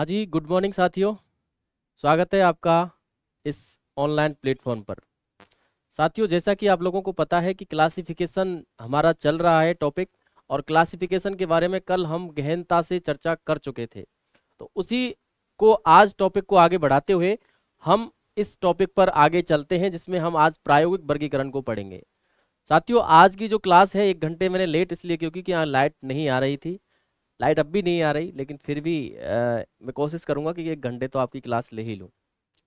हाँ जी good morning साथियों स्वागत है आपका इस ऑनलाइन प्लेटफॉर्म पर साथियों जैसा कि आप लोगों को पता है कि क्लासिफिकेशन हमारा चल रहा है टॉपिक और क्लासिफिकेशन के बारे में कल हम गहनता से चर्चा कर चुके थे तो उसी को आज टॉपिक को आगे बढ़ाते हुए हम इस टॉपिक पर आगे चलते हैं जिसमें हम आज प्रायोगिक वर्गीकरण को पढ़ेंगे साथियों आज की जो क्लास है एक घंटे मैंने लेट इसलिए क्योंकि यहाँ लाइट नहीं आ रही थी लाइट अब भी नहीं आ रही लेकिन फिर भी आ, मैं कोशिश करूँगा कि एक घंटे तो आपकी क्लास ले ही लूँ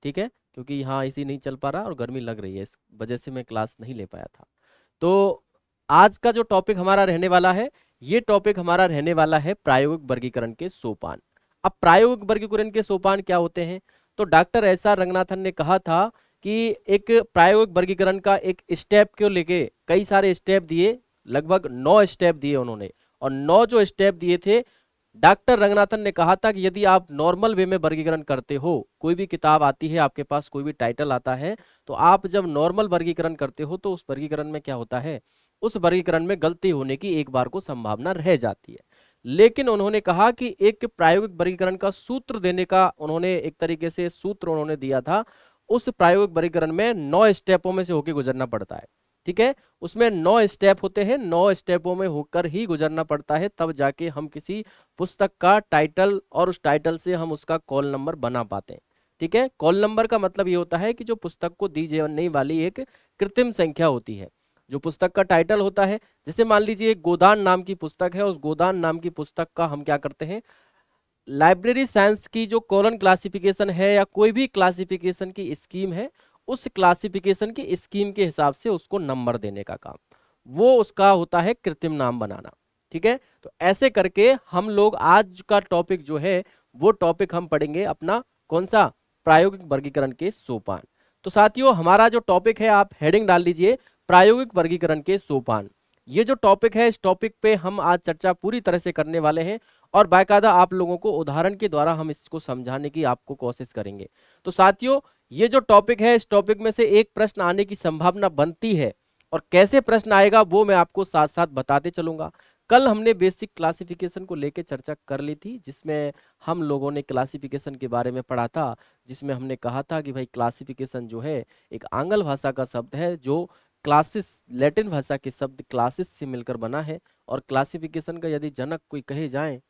ठीक है क्योंकि यहाँ इसी नहीं चल पा रहा और गर्मी लग रही है इस वजह से मैं क्लास नहीं ले पाया था तो आज का जो टॉपिक हमारा रहने वाला है ये टॉपिक हमारा रहने वाला है प्रायोगिक वर्गीकरण के सोपान अब प्रायोगिक वर्गीकरण के सोपान क्या होते हैं तो डॉक्टर एस आर रंगनाथन ने कहा था कि एक प्रायोगिक वर्गीकरण का एक स्टेप को लेके कई सारे स्टेप दिए लगभग नौ स्टेप दिए उन्होंने और नौ जो स्टेप दिए थे डॉक्टर रंगनाथन ने कहा था कि यदि आप नॉर्मल वे में वर्गीकरण करते हो कोई भी किताब आती है आपके पास कोई भी टाइटल आता है तो आप जब नॉर्मल वर्गीकरण करते हो तो उस वर्गीकरण में क्या होता है उस वर्गीकरण में गलती होने की एक बार को संभावना रह जाती है लेकिन उन्होंने कहा कि एक प्रायोगिक वर्गीकरण का सूत्र देने का उन्होंने एक तरीके से सूत्र उन्होंने दिया था उस प्रायोगिक वर्गीकरण में नौ स्टेपों में से होकर गुजरना पड़ता है ठीक है उसमें नौ स्टेप होते हैं नौ स्टेपों में होकर ही गुजरना पड़ता है तब जाके हम किसी पुस्तक का टाइटल और उस टाइटल से हम उसका कॉल नंबर बना पाते हैं ठीक है कॉल नंबर का मतलब ये होता है कि जो पुस्तक को दी जाने वाली एक कृत्रिम संख्या होती है जो पुस्तक का टाइटल होता है जैसे मान लीजिए गोदान नाम की पुस्तक है उस गोदान नाम की पुस्तक का हम क्या करते हैं लाइब्रेरी साइंस की जो कॉलन क्लासिफिकेशन है या कोई भी क्लासिफिकेशन की स्कीम है उस क्लासिफिकेशन की स्कीम के हिसाब से उसको नंबर देने का काम वो उसका होता है कृत्रिम नाम बनाना ठीक है तो ऐसे करके हम लोग आज का टॉपिक जो है वो टॉपिक हम पढ़ेंगे अपना कौन सा प्रायोगिक वर्गीकरण के सोपान तो साथियों हमारा जो टॉपिक है आप हेडिंग डाल दीजिए प्रायोगिक वर्गीकरण के सोपान ये जो टॉपिक है इस टॉपिक पे हम आज चर्चा पूरी तरह से करने वाले हैं और बायदा आप लोगों को उदाहरण के द्वारा हम इसको समझाने की आपको कोशिश करेंगे तो साथियों ये जो टॉपिक है इस टॉपिक में से एक प्रश्न आने की संभावना बनती है और कैसे प्रश्न आएगा वो मैं आपको साथ साथ बताते चलूंगा कल हमने बेसिक क्लासिफिकेशन को लेकर चर्चा कर ली थी जिसमें हम लोगों ने क्लासिफिकेशन के बारे में पढ़ा था जिसमें हमने कहा था कि भाई क्लासिफिकेशन जो है एक आंगल भाषा का शब्द है जो क्लासेस लैटिन भाषा के शब्द क्लासेस से मिलकर बना है और क्लासिफिकेशन का यदि जनक कोई कहे जाए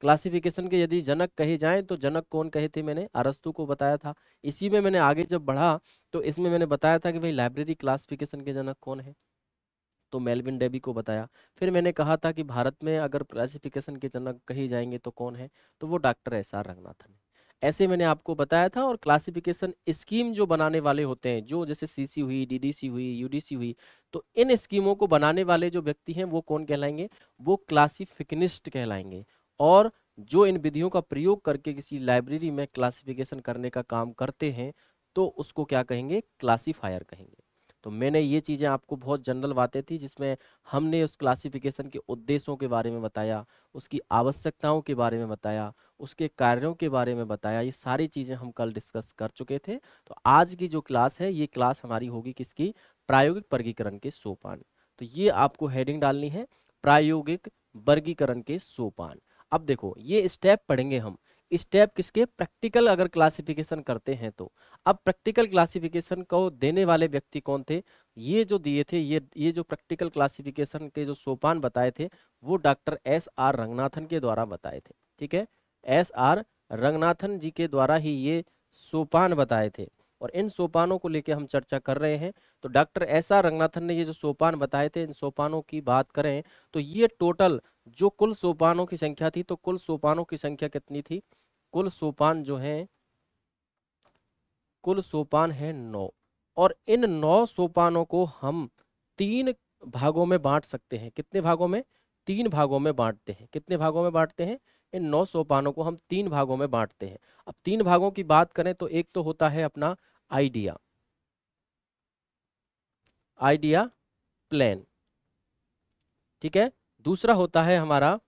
क्लासिफिकेशन के यदि जनक कहे जाएं तो जनक कौन कहे थे मैंने अरस्तु को बताया था इसी में मैंने आगे जब बढ़ा तो इसमें मैंने बताया था कि भाई लाइब्रेरी क्लासिफिकेशन के जनक कौन है तो मेलविन डेबी को बताया फिर मैंने कहा था कि भारत में अगर क्लासिफिकेशन के जनक कहे जाएंगे तो कौन है तो वो डॉक्टर एस आर रंगनाथन है ऐसे मैंने आपको बताया था और क्लासिफिकेशन स्कीम जो बनाने वाले होते हैं जो जैसे सीसी हुई डीडीसी हुई यूडीसी हुई तो इन स्कीमों को बनाने वाले जो व्यक्ति हैं वो कौन कहलाएंगे वो क्लासिफिकनिस्ट कहलाएंगे और जो इन विधियों का प्रयोग करके किसी लाइब्रेरी में क्लासिफिकेशन करने का काम करते हैं तो उसको क्या कहेंगे क्लासीफायर कहेंगे तो मैंने ये चीज़ें आपको बहुत जनरल बातें थी जिसमें हमने उस क्लासिफिकेशन के उद्देश्यों के बारे में बताया उसकी आवश्यकताओं के बारे में बताया उसके कार्यों के बारे में बताया ये सारी चीज़ें हम कल डिस्कस कर चुके थे तो आज की जो क्लास है ये क्लास हमारी होगी किसकी प्रायोगिक वर्गीकरण के सोपान तो ये आपको हेडिंग डालनी है प्रायोगिक वर्गीकरण के सोपान अब देखो ये स्टेप पढ़ेंगे हम स्टेप किसके प्रैक्टिकल अगर क्लासिफिकेशन करते हैं तो अब प्रैक्टिकल क्लासिफिकेशन को देने वाले व्यक्ति कौन थे ये जो दिए थे ये ये जो प्रैक्टिकल क्लासिफिकेशन के जो सोपान बताए थे वो डॉक्टर एस आर रंगनाथन के द्वारा बताए थे ठीक है एस आर रंगनाथन जी के द्वारा ही ये सोपान बताए थे और इन सोपानों को लेकर हम चर्चा कर रहे हैं तो डॉक्टर एस आर रंगनाथन ने ये जो सोपान बताए थे इन सोपानों की बात करें तो ये टोटल जो कुल सोपानों की संख्या थी तो कुल सोपानों की संख्या कितनी थी कुल सोपान जो है कुल सोपान है नौ और इन नौ सोपानों को हम तीन भागों में बांट सकते हैं कितने भागों में तीन भागों में बांटते हैं कितने भागों में बांटते हैं इन नौ सोपानों को हम तीन भागों में बांटते हैं अब तीन भागों की बात करें तो एक तो होता है अपना आइडिया आइडिया प्लान ठीक है दूसरा होता है हमारा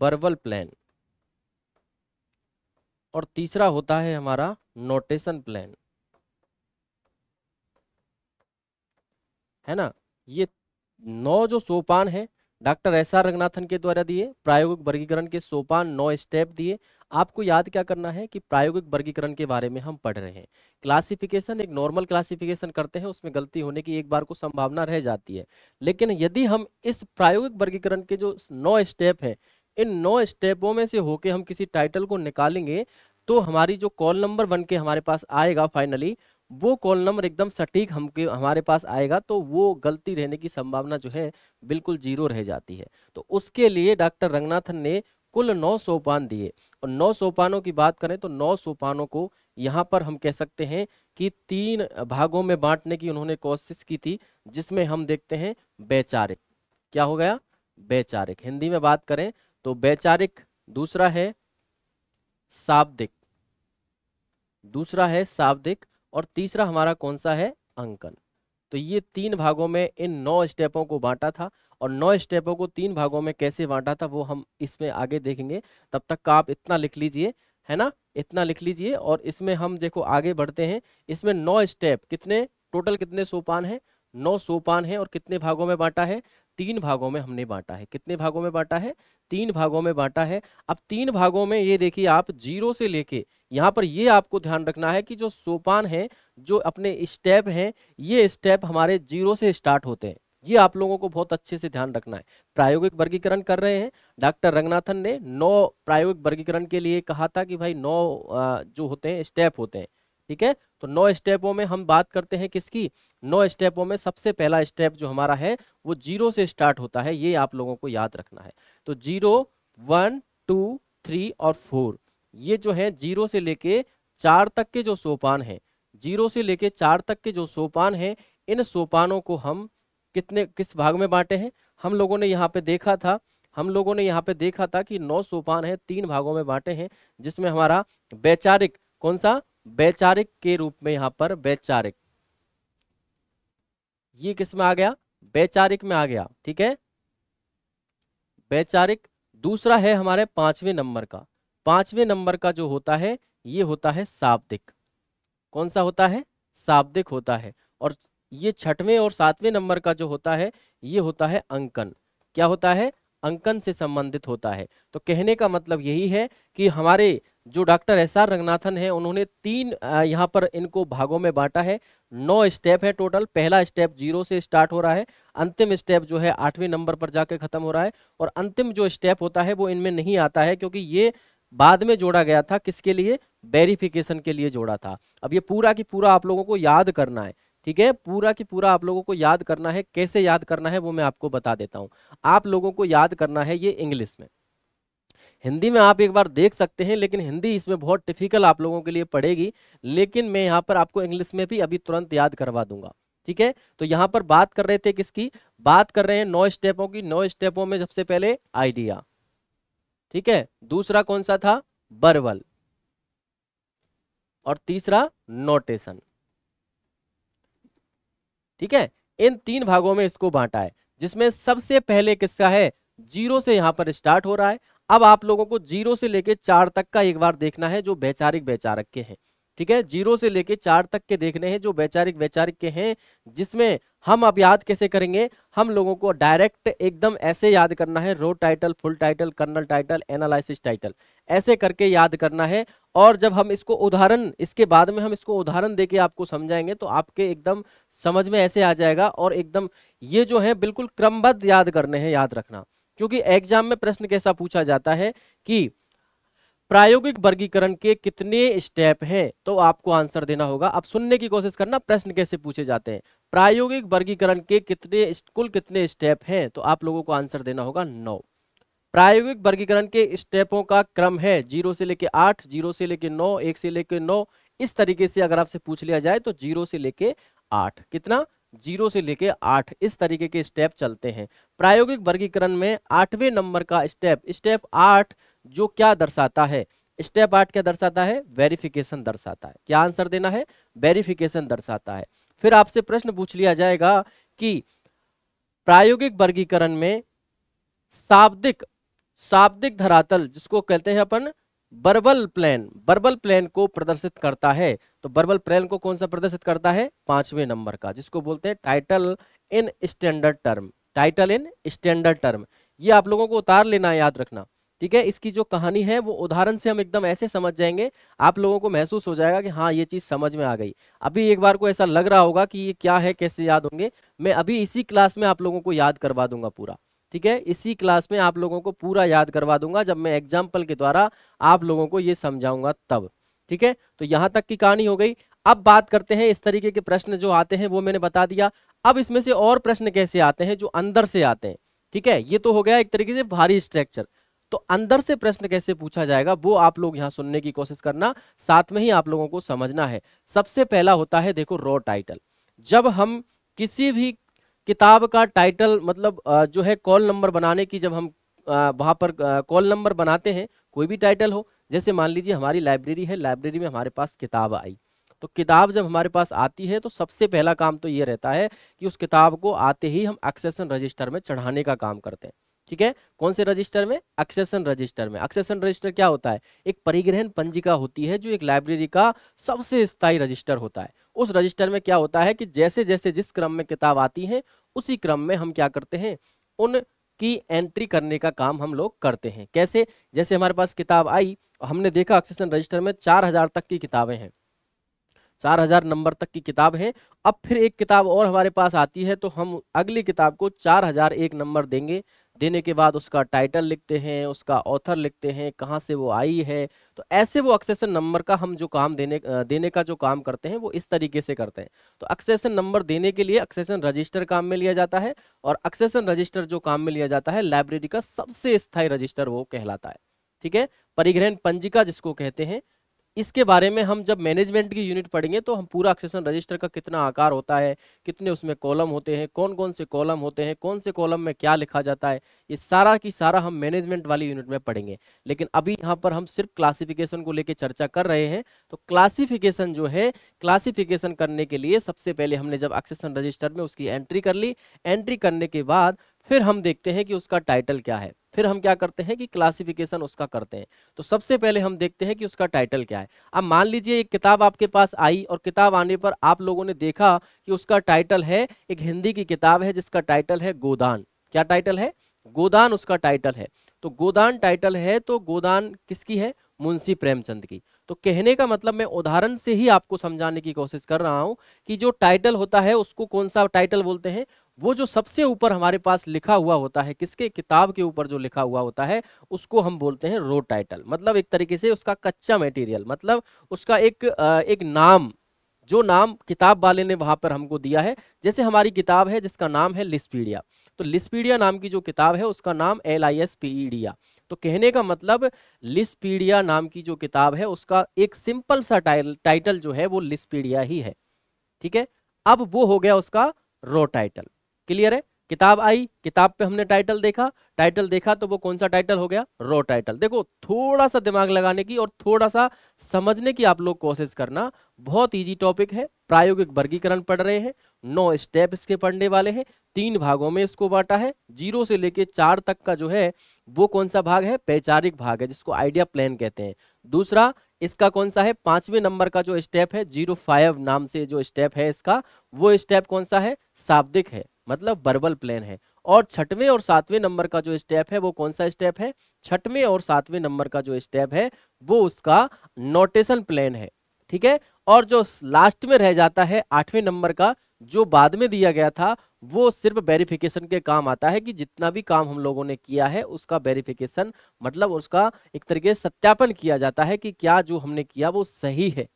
बर्बल प्लान और तीसरा होता है हमारा नोटेशन प्लान है ना ये नौ जो सोपान है डॉक्टर एस आर रंगनाथन के द्वारा दिए प्रायोगिक वर्गीकरण के सोपान नौ स्टेप दिए आपको याद क्या करना है कि प्रायोगिक वर्गीकरण के बारे में हम पढ़ रहे हैं क्लासिफिकेशन एक नॉर्मल क्लासिफिकेशन करते हैं उसमें गलती होने की एक बार को संभावना रह जाती है लेकिन यदि हम इस प्रायोगिक वर्गीकरण के जो नौ स्टेप हैं इन नौ स्टेपों में से होके हम किसी टाइटल को निकालेंगे तो हमारी जो कॉल नंबर बन के हमारे पास आएगा फाइनली वो कॉल नंबर एकदम सटीक हमके हमारे पास आएगा तो वो गलती रहने की संभावना जो है बिल्कुल जीरो रह जाती है तो उसके लिए डॉक्टर रंगनाथन ने कुल नौ सोपान दिए और नौ सोपानों की बात करें तो नौ सोपानों को यहाँ पर हम कह सकते हैं कि तीन भागों में बांटने की उन्होंने कोशिश की थी जिसमें हम देखते हैं वैचारिक क्या हो गया वैचारिक हिंदी में बात करें तो वैचारिक दूसरा है शाब्दिक दूसरा है शाब्दिक और तीसरा हमारा कौन सा है अंकन तो ये तीन भागों में इन नौ स्टेपों को बांटा था और नौ स्टेपों को तीन भागों में कैसे बांटा था वो हम इसमें आगे देखेंगे तब तक का आप इतना लिख लीजिए है ना इतना लिख लीजिए और इसमें हम देखो आगे बढ़ते हैं इसमें नौ स्टेप कितने टोटल कितने सोपान है नौ सोपान है और कितने भागों में बांटा है तीन भागों में हमने बांटा है कितने भागों में बांटा है तीन भागों में बांटा है अब तीन भागों में ये देखिए आप जीरो से लेके यहाँ पर ये आपको ध्यान रखना है कि जो सोपान है जो अपने स्टेप हैं ये स्टेप हमारे जीरो से स्टार्ट होते हैं ये आप लोगों को बहुत अच्छे से ध्यान रखना है प्रायोगिक वर्गीकरण कर रहे हैं डॉक्टर रंगनाथन ने नौ प्रायोगिक वर्गीकरण के लिए कहा था कि भाई नौ जो होते हैं स्टेप होते हैं ठीक है तो नौ स्टेपों में हम बात करते हैं किसकी नौ स्टेपों में सबसे पहला स्टेप जो हमारा है वो जीरो से स्टार्ट होता है ये आप लोगों को याद रखना है तो जीरो वन टू थ्री और फोर ये जो है जीरो से लेके चार तक के जो सोपान है जीरो से लेके चार तक के जो सोपान है इन सोपानों को हम कितने किस भाग में बांटे हैं हम लोगों ने यहाँ पे देखा था हम लोगों ने यहाँ पे देखा था कि नौ सोपान है तीन भागों में बांटे हैं जिसमें हमारा वैचारिक कौन सा वैचारिक के रूप में यहां पर वैचारिक ये किस में आ गया वैचारिक में आ गया ठीक है वैचारिक दूसरा है हमारे पांचवें नंबर का पांचवें नंबर का जो होता है ये होता है शाब्दिक कौन सा होता है शाब्दिक होता है और ये छठवें और सातवें नंबर का जो होता है ये होता है अंकन क्या होता है अंकन से संबंधित होता है तो कहने का मतलब यही है कि हमारे जो डॉक्टर एस आर रंगनाथन है उन्होंने तीन यहाँ पर इनको भागों में बांटा है नौ स्टेप है टोटल पहला स्टेप जीरो से स्टार्ट हो रहा है अंतिम स्टेप जो है आठवें नंबर पर जाके खत्म हो रहा है और अंतिम जो स्टेप होता है वो इनमें नहीं आता है क्योंकि ये बाद में जोड़ा गया था किसके लिए वेरिफिकेशन के लिए जोड़ा था अब ये पूरा की पूरा आप लोगों को याद करना है ठीक है पूरा की पूरा आप लोगों को याद करना है कैसे याद करना है वो मैं आपको बता देता हूं आप लोगों को याद करना है ये इंग्लिश में हिंदी में आप एक बार देख सकते हैं लेकिन हिंदी इसमें बहुत टिफिकल आप लोगों के लिए पड़ेगी लेकिन मैं यहाँ पर आपको इंग्लिश में भी अभी तुरंत याद करवा दूंगा ठीक है तो यहाँ पर बात कर रहे थे किसकी बात कर रहे हैं नौ स्टेपों की नौ स्टेपों में सबसे पहले आइडिया ठीक है दूसरा कौन सा था बरवल और तीसरा नोटेशन ठीक है इन तीन भागों में इसको बांटा है जिसमें सबसे पहले किसका है जीरो से यहाँ पर स्टार्ट हो रहा है अब आप लोगों को जीरो से लेके चार तक का एक बार देखना है जो वैचारिक वैचारक के हैं ठीक है जीरो से लेके चार तक के देखने हैं जो वैचारिक वैचारिक के हैं जिसमें हम अब याद कैसे करेंगे हम लोगों को डायरेक्ट एकदम ऐसे याद करना है raw title full title kernel title analysis title ऐसे करके याद करना है और जब हम इसको उदाहरण इसके बाद में हम इसको उदाहरण देके आपको समझाएंगे तो आपके एकदम समझ में ऐसे आ जाएगा और एकदम ये जो है बिल्कुल क्रमबद्ध याद करने हैं याद रखना क्योंकि एग्जाम में प्रश्न कैसा पूछा जाता है कि प्रायोगिक वर्गीकरण के कितने स्टेप हैं तो आपको आंसर देना होगा आप सुनने की कोशिश करना प्रश्न कैसे पूछे जाते हैं प्रायोगिक वर्गीकरण के कितने कुल कितने स्टेप हैं तो आप लोगों को आंसर देना होगा नौ प्रायोगिक वर्गीकरण के स्टेपों का क्रम है जीरो से लेके आठ जीरो से लेके नौ एक से लेके नौ इस तरीके से अगर आपसे पूछ लिया जाए तो जीरो से लेके आठ कितना जीरो से लेके आठ इस तरीके के स्टेप चलते हैं प्रायोगिक वर्गीकरण में आठवें नंबर का स्टेप स्टेप आठ जो क्या दर्शाता है स्टेप आठ क्या दर्शाता है वेरिफिकेशन दर्शाता है क्या आंसर देना है वेरिफिकेशन दर्शाता है फिर आपसे प्रश्न पूछ लिया जाएगा कि प्रायोगिक वर्गीकरण में शाब्दिक शाब्दिक धरातल जिसको कहते हैं अपन बर्बल प्लान बर्बल प्लान को प्रदर्शित करता है तो बर्बल प्लान को कौन सा प्रदर्शित करता है पांचवें नंबर का जिसको बोलते हैं title in standard term title in standard term ये आप लोगों को उतार लेना है याद रखना ठीक है इसकी जो कहानी है वो उदाहरण से हम एकदम ऐसे समझ जाएंगे आप लोगों को महसूस हो जाएगा कि हाँ ये चीज़ समझ में आ गई अभी एक बार को ऐसा लग रहा होगा कि ये क्या है कैसे याद होंगे मैं अभी इसी क्लास में आप लोगों को याद करवा दूंगा पूरा ठीक है इसी क्लास में आप लोगों को पूरा याद करवा दूंगा जब मैं एग्जाम्पल के द्वारा आप लोगों को ये समझाऊंगा तब ठीक है तो यहाँ तक की कहानी हो गई अब बात करते हैं इस तरीके के प्रश्न जो आते हैं वो मैंने बता दिया अब इसमें से और प्रश्न कैसे आते हैं जो अंदर से आते हैं ठीक है ये तो हो गया एक तरीके से भारी स्ट्रक्चर तो अंदर से प्रश्न कैसे पूछा जाएगा वो आप लोग यहाँ सुनने की कोशिश करना साथ में ही आप लोगों को समझना है सबसे पहला होता है देखो रॉ टाइटल जब हम किसी भी किताब का टाइटल मतलब जो है कॉल नंबर बनाने की जब हम वहां पर कॉल नंबर बनाते हैं कोई भी टाइटल हो जैसे मान लीजिए हमारी लाइब्रेरी है लाइब्रेरी में हमारे पास किताब आई तो किताब जब हमारे पास आती है तो सबसे पहला काम तो ये रहता है कि उस किताब को आते ही हम एक्सेसन रजिस्टर में चढ़ाने का काम करते हैं ठीक है कौन से रजिस्टर में एक्सेसन रजिस्टर में एक्सेसन रजिस्टर क्या होता है एक परिग्रहण पंजिका होती है जो एक लाइब्रेरी का सबसे स्थायी रजिस्टर होता है उस रजिस्टर में क्या होता है कि जैसे जैसे जिस क्रम में किताब आती है उसी क्रम में हम क्या करते हैं उन की एंट्री करने का काम हम लोग करते हैं कैसे जैसे हमारे पास किताब आई और हमने देखा एक्सेसन रजिस्टर में चार हजार तक की किताबें हैं चार हजार नंबर तक की किताब है अब फिर एक किताब और हमारे पास आती है तो हम अगली किताब को चार हजार एक नंबर देंगे देने के बाद उसका टाइटल लिखते हैं उसका ऑथर लिखते हैं कहाँ से वो आई है तो ऐसे वो एक्सेसन नंबर का हम जो काम देने देने का जो काम करते हैं वो इस तरीके से करते हैं तो एक्सेसन नंबर देने के लिए एक्सेसन रजिस्टर काम में लिया जाता है और एक्सेसन रजिस्टर जो काम में लिया जाता है लाइब्रेरी का सबसे स्थायी रजिस्टर वो कहलाता है ठीक है परिग्रहण पंजिका जिसको कहते हैं इसके बारे में हम जब मैनेजमेंट की यूनिट पढ़ेंगे तो हम पूरा एक्सेसन रजिस्टर का कितना आकार होता है कितने उसमें कॉलम होते हैं कौन कौन से कॉलम होते हैं कौन से कॉलम में क्या लिखा जाता है ये सारा की सारा हम मैनेजमेंट वाली यूनिट में पढ़ेंगे लेकिन अभी यहाँ पर हम सिर्फ क्लासिफिकेशन को लेकर चर्चा कर रहे हैं तो क्लासिफिकेशन जो है क्लासिफिकेशन करने के लिए सबसे पहले हमने जब एक्सेसन रजिस्टर में उसकी एंट्री कर ली एंट्री करने के बाद फिर हम देखते हैं कि उसका टाइटल क्या है फिर हम क्या करते हैं कि क्लासिफिकेशन उसका करते हैं तो सबसे पहले हम देखते हैं कि उसका टाइटल क्या है अब मान लीजिए एक किताब आपके पास आई और किताब आने पर आप लोगों ने देखा कि उसका टाइटल है एक हिंदी की किताब है जिसका टाइटल है गोदान क्या टाइटल है गोदान उसका टाइटल है तो गोदान टाइटल है तो गोदान किसकी है मुंशी प्रेमचंद की तो कहने का मतलब मैं उदाहरण से ही आपको समझाने की कोशिश कर रहा हूं कि जो टाइटल होता है उसको कौन सा टाइटल बोलते हैं वो जो सबसे ऊपर हमारे पास लिखा हुआ होता है किसके किताब के ऊपर जो लिखा हुआ होता है उसको हम बोलते हैं रो टाइटल मतलब एक तरीके से उसका कच्चा मटेरियल मतलब उसका एक एक नाम जो नाम किताब वाले ने वहां पर हमको दिया है जैसे हमारी किताब है जिसका नाम है लिस्पीडिया तो लिस्पीडिया नाम की जो किताब है उसका नाम L I S pedia तो कहने का मतलब लिस्पीडिया नाम की जो किताब है उसका एक सिंपल सा टाइल टाइटल जो है वो लिस्पीडिया ही है ठीक है अब वो हो गया उसका रो टाइटल क्लियर है किताब आई किताब पे हमने टाइटल देखा टाइटल देखा तो वो कौन सा टाइटल हो गया रो टाइटल देखो थोड़ा सा दिमाग लगाने की और थोड़ा सा समझने की आप लोग कोशिश करना बहुत इजी टॉपिक है प्रायोगिक वर्गीकरण पढ़ रहे हैं नौ स्टेप इसके पढ़ने वाले हैं तीन भागों में इसको बांटा है जीरो से लेके चार तक का जो है वो कौन सा भाग है वैचारिक भाग है जिसको आइडिया प्लान कहते हैं दूसरा इसका कौन सा है पांचवें नंबर का जो स्टेप है जीरो फाइव नाम से जो स्टेप है इसका वो स्टेप कौन सा है शाब्दिक है मतलब बर्बल प्लेन है और छठवें और सातवें नंबर का जो स्टेप है वो कौन सा स्टेप है छठवें और सातवें नंबर का जो स्टेप है वो उसका नोटेशन प्लेन है ठीक है और जो लास्ट में रह जाता है आठवें नंबर का जो बाद में दिया गया था वो सिर्फ वेरिफिकेशन के काम आता है कि जितना भी काम हम लोगों ने किया है उसका वेरिफिकेशन मतलब उसका एक तरीके से सत्यापन किया जाता है कि क्या जो हमने किया वो सही है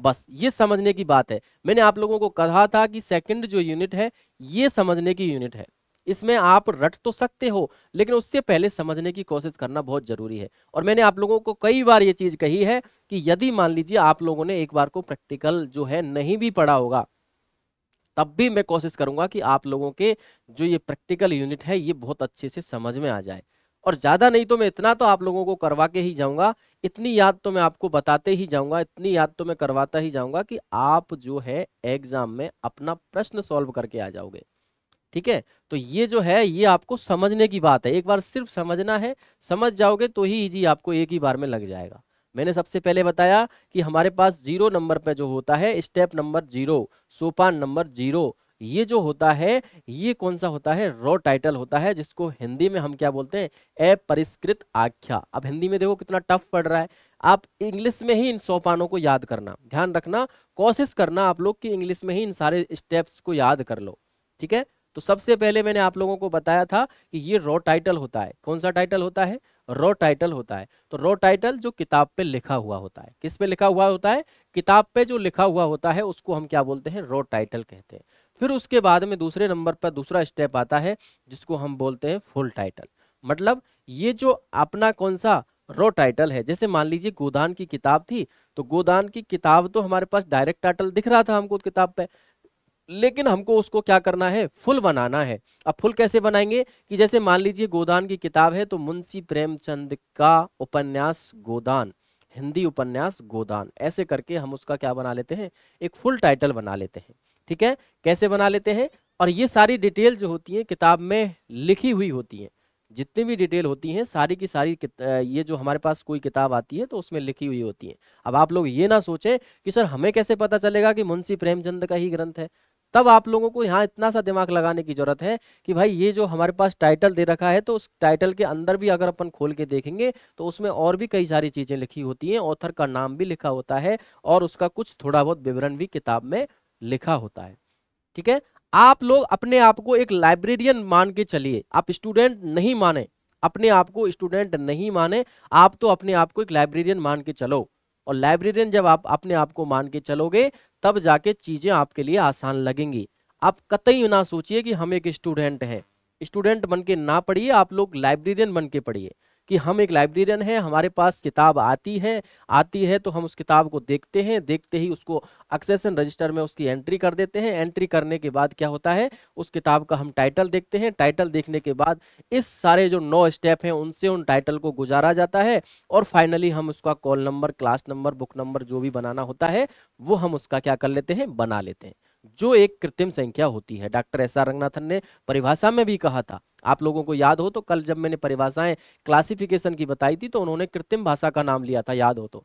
बस ये समझने की बात है मैंने आप लोगों को कहा था कि सेकंड जो यूनिट है ये समझने की यूनिट है इसमें आप रट तो सकते हो लेकिन उससे पहले समझने की कोशिश करना बहुत जरूरी है और मैंने आप लोगों को कई बार ये चीज़ कही है कि यदि मान लीजिए आप लोगों ने एक बार को प्रैक्टिकल जो है नहीं भी पढ़ा होगा तब भी मैं कोशिश करूंगा कि आप लोगों के जो ये प्रैक्टिकल यूनिट है ये बहुत अच्छे से समझ में आ जाए और ज़्यादा नहीं तो मैं इतना तो आप लोगों को करवा के ही जाऊँगा इतनी याद तो मैं आपको बताते ही जाऊंगा इतनी याद तो मैं करवाता ही जाऊंगा कि आप जो है एग्ज़ाम में अपना प्रश्न सॉल्व करके आ जाओगे ठीक है तो ये जो है ये आपको समझने की बात है एक बार सिर्फ समझना है समझ जाओगे तो ही जी आपको एक ही बार में लग जाएगा मैंने सबसे पहले बताया कि हमारे पास जीरो नंबर पे जो होता है स्टेप नंबर जीरो सोपान नंबर जीरो ये जो होता है ये कौन सा होता है रॉ टाइटल होता है जिसको हिंदी में हम क्या बोलते हैं अपरिष्कृत आख्या अब हिंदी में देखो कितना टफ पड़ रहा है आप इंग्लिश में ही इन सोपानों को याद करना ध्यान रखना कोशिश करना आप लोग कि इंग्लिश में ही इन सारे स्टेप्स को याद कर लो ठीक है तो सबसे पहले मैंने आप लोगों को बताया था कि ये रॉ टाइटल होता है कौन सा टाइटल होता है रॉ टाइटल होता है तो रॉ टाइटल जो किताब पे लिखा हुआ होता है किस पे लिखा हुआ होता है किताब पे जो लिखा हुआ होता है उसको हम क्या बोलते हैं रॉ टाइटल कहते हैं फिर उसके बाद में दूसरे नंबर पर दूसरा स्टेप आता है जिसको हम बोलते हैं फुल टाइटल मतलब ये जो अपना कौन सा रो टाइटल है जैसे मान लीजिए गोदान की किताब थी तो गोदान की किताब तो हमारे पास डायरेक्ट टाइटल दिख रहा था हमको किताब पे लेकिन हमको उसको क्या करना है फुल बनाना है अब फुल कैसे बनाएंगे कि जैसे मान लीजिए गोदान की किताब है तो मुंशी प्रेमचंद का उपन्यास गोदान हिंदी उपन्यास गोदान ऐसे करके हम उसका क्या बना लेते हैं एक फुल टाइटल बना लेते हैं ठीक है कैसे बना लेते हैं और ये सारी डिटेल जो होती हैं किताब में लिखी हुई होती हैं जितनी भी डिटेल होती हैं सारी की सारी ये जो हमारे पास कोई किताब आती है तो उसमें लिखी हुई होती है अब आप लोग ये ना सोचें कि सर हमें कैसे पता चलेगा कि मुंशी प्रेमचंद का ही ग्रंथ है तब आप लोगों को यहाँ इतना सा दिमाग लगाने की जरूरत है कि भाई ये जो हमारे पास टाइटल दे रखा है तो उस टाइटल के अंदर भी अगर अपन खोल के देखेंगे तो उसमें और भी कई सारी चीज़ें लिखी होती हैं ऑथर का नाम भी लिखा होता है और उसका कुछ थोड़ा बहुत विवरण भी किताब में लिखा होता है ठीक है आप लोग अपने आप को एक लाइब्रेरियन मान के चलिए आप स्टूडेंट नहीं माने अपने आप को स्टूडेंट नहीं माने आप तो अपने आप को एक लाइब्रेरियन मान के चलो और लाइब्रेरियन जब आप अपने आप को मान के चलोगे तब जाके चीज़ें आपके लिए आसान लगेंगी आप कतई ना सोचिए कि हम एक स्टूडेंट हैं स्टूडेंट बन के ना पढ़िए आप लोग लाइब्रेरियन बन के पढ़िए कि हम एक लाइब्रेरियन हैं हमारे पास किताब आती है आती है तो हम उस किताब को देखते हैं देखते ही उसको एक्सेसन रजिस्टर में उसकी एंट्री कर देते हैं एंट्री करने के बाद क्या होता है उस किताब का हम टाइटल देखते हैं टाइटल देखने के बाद इस सारे जो नौ स्टेप हैं उनसे उन टाइटल को गुजारा जाता है और फाइनली हम उसका call number class number book number जो भी बनाना होता है वो हम उसका क्या कर लेते हैं बना लेते हैं जो एक कृत्रिम संख्या होती है डॉक्टर एस आर रंगनाथन ने परिभाषा में भी कहा था आप लोगों को याद हो तो कल जब मैंने परिभाषाएं क्लासिफिकेशन की बताई थी तो उन्होंने कृत्रिम भाषा का नाम लिया था याद हो तो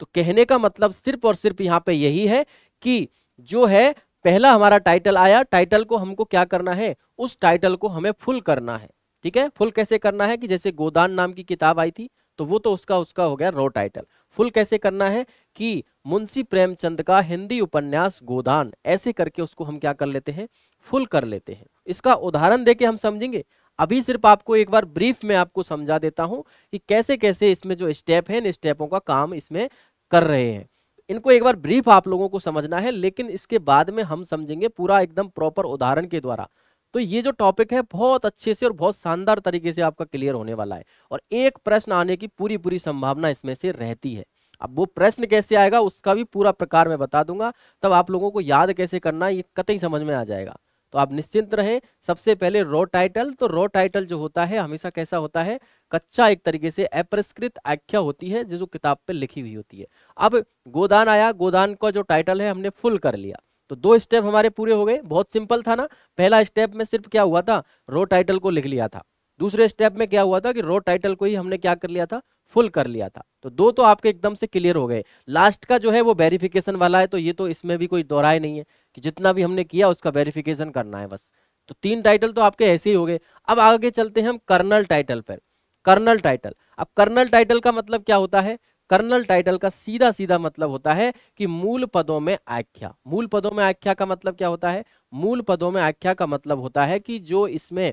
तो कहने का मतलब सिर्फ और सिर्फ यहाँ पे यही है कि जो है पहला हमारा टाइटल आया टाइटल को हमको क्या करना है उस टाइटल को हमें फुल करना है ठीक है फुल कैसे करना है कि जैसे गोदान नाम की किताब आई थी तो वो तो उसका उसका हो गया रो टाइटल फुल कैसे करना है कि मुंशी प्रेमचंद का हिंदी उपन्यास गोदान ऐसे करके उसको हम क्या कर लेते हैं फुल कर लेते हैं इसका उदाहरण देके हम समझेंगे अभी सिर्फ आपको एक बार ब्रीफ में आपको समझा देता हूं कि कैसे कैसे इसमें जो स्टेप है इन स्टेपों का काम इसमें कर रहे हैं इनको एक बार ब्रीफ आप लोगों को समझना है लेकिन इसके बाद में हम समझेंगे पूरा एकदम प्रॉपर उदाहरण के द्वारा तो ये जो टॉपिक है बहुत अच्छे से और बहुत शानदार तरीके से आपका क्लियर होने वाला है और एक प्रश्न आने की पूरी पूरी संभावना इसमें से रहती है अब वो प्रश्न कैसे आएगा उसका भी पूरा प्रकार मैं बता दूंगा तब आप लोगों को याद कैसे करना ये कतई समझ में आ जाएगा तो आप निश्चिंत रहें सबसे पहले रॉ टाइटल तो रॉ टाइटल जो होता है हमेशा कैसा होता है कच्चा एक तरीके से अपरिष्कृत आख्या होती है जो किताब पर लिखी हुई होती है अब गोदान आया गोदान का जो टाइटल है हमने फुल कर लिया तो दो स्टेप हमारे पूरे हो गए बहुत सिंपल था ना पहला स्टेप में सिर्फ क्या हुआ था रो टाइटल को लिख लिया था दूसरे स्टेप में क्या हुआ था कि रो टाइटल को ही हमने क्या कर लिया था फुल कर लिया था तो दो तो आपके एकदम से क्लियर हो गए लास्ट का जो है वो वेरिफिकेशन वाला है तो ये तो इसमें भी कोई दोहराए नहीं है कि जितना भी हमने किया उसका वेरिफिकेशन करना है बस तो तीन टाइटल तो आपके ऐसे ही हो गए अब आगे चलते हैं हम कर्नल टाइटल पर कर्नल टाइटल अब कर्नल टाइटल का मतलब क्या होता है कर्नल टाइटल का सीधा सीधा मतलब होता है कि मूल पदों में आख्या मूल पदों में आख्या का मतलब क्या होता है मूल पदों में आख्या का मतलब होता है कि जो इसमें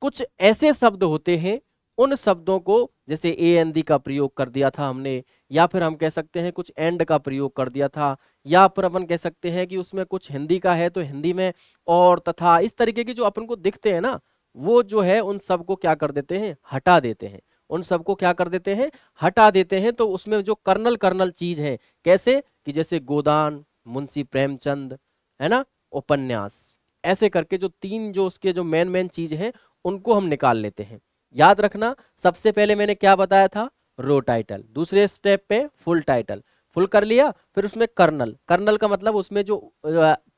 कुछ ऐसे शब्द होते हैं उन शब्दों को जैसे ए एन दी का प्रयोग कर दिया था हमने या फिर हम कह सकते हैं कुछ एंड का प्रयोग कर दिया था या फिर अपन कह सकते हैं कि उसमें कुछ हिंदी का है तो हिंदी में और तथा इस तरीके की जो अपन को दिखते हैं ना वो जो है उन सब को क्या कर देते हैं हटा देते हैं उन सबको क्या कर देते हैं हटा देते हैं तो उसमें जो कर्नल कर्नल चीज है कैसे कि जैसे गोदान मुंशी प्रेमचंद है ना उपन्यास ऐसे करके जो तीन जो उसके जो मेन मेन चीज है उनको हम निकाल लेते हैं याद रखना सबसे पहले मैंने क्या बताया था रो टाइटल दूसरे स्टेप पे फुल टाइटल फुल कर लिया फिर उसमें कर्नल कर्नल का मतलब उसमें जो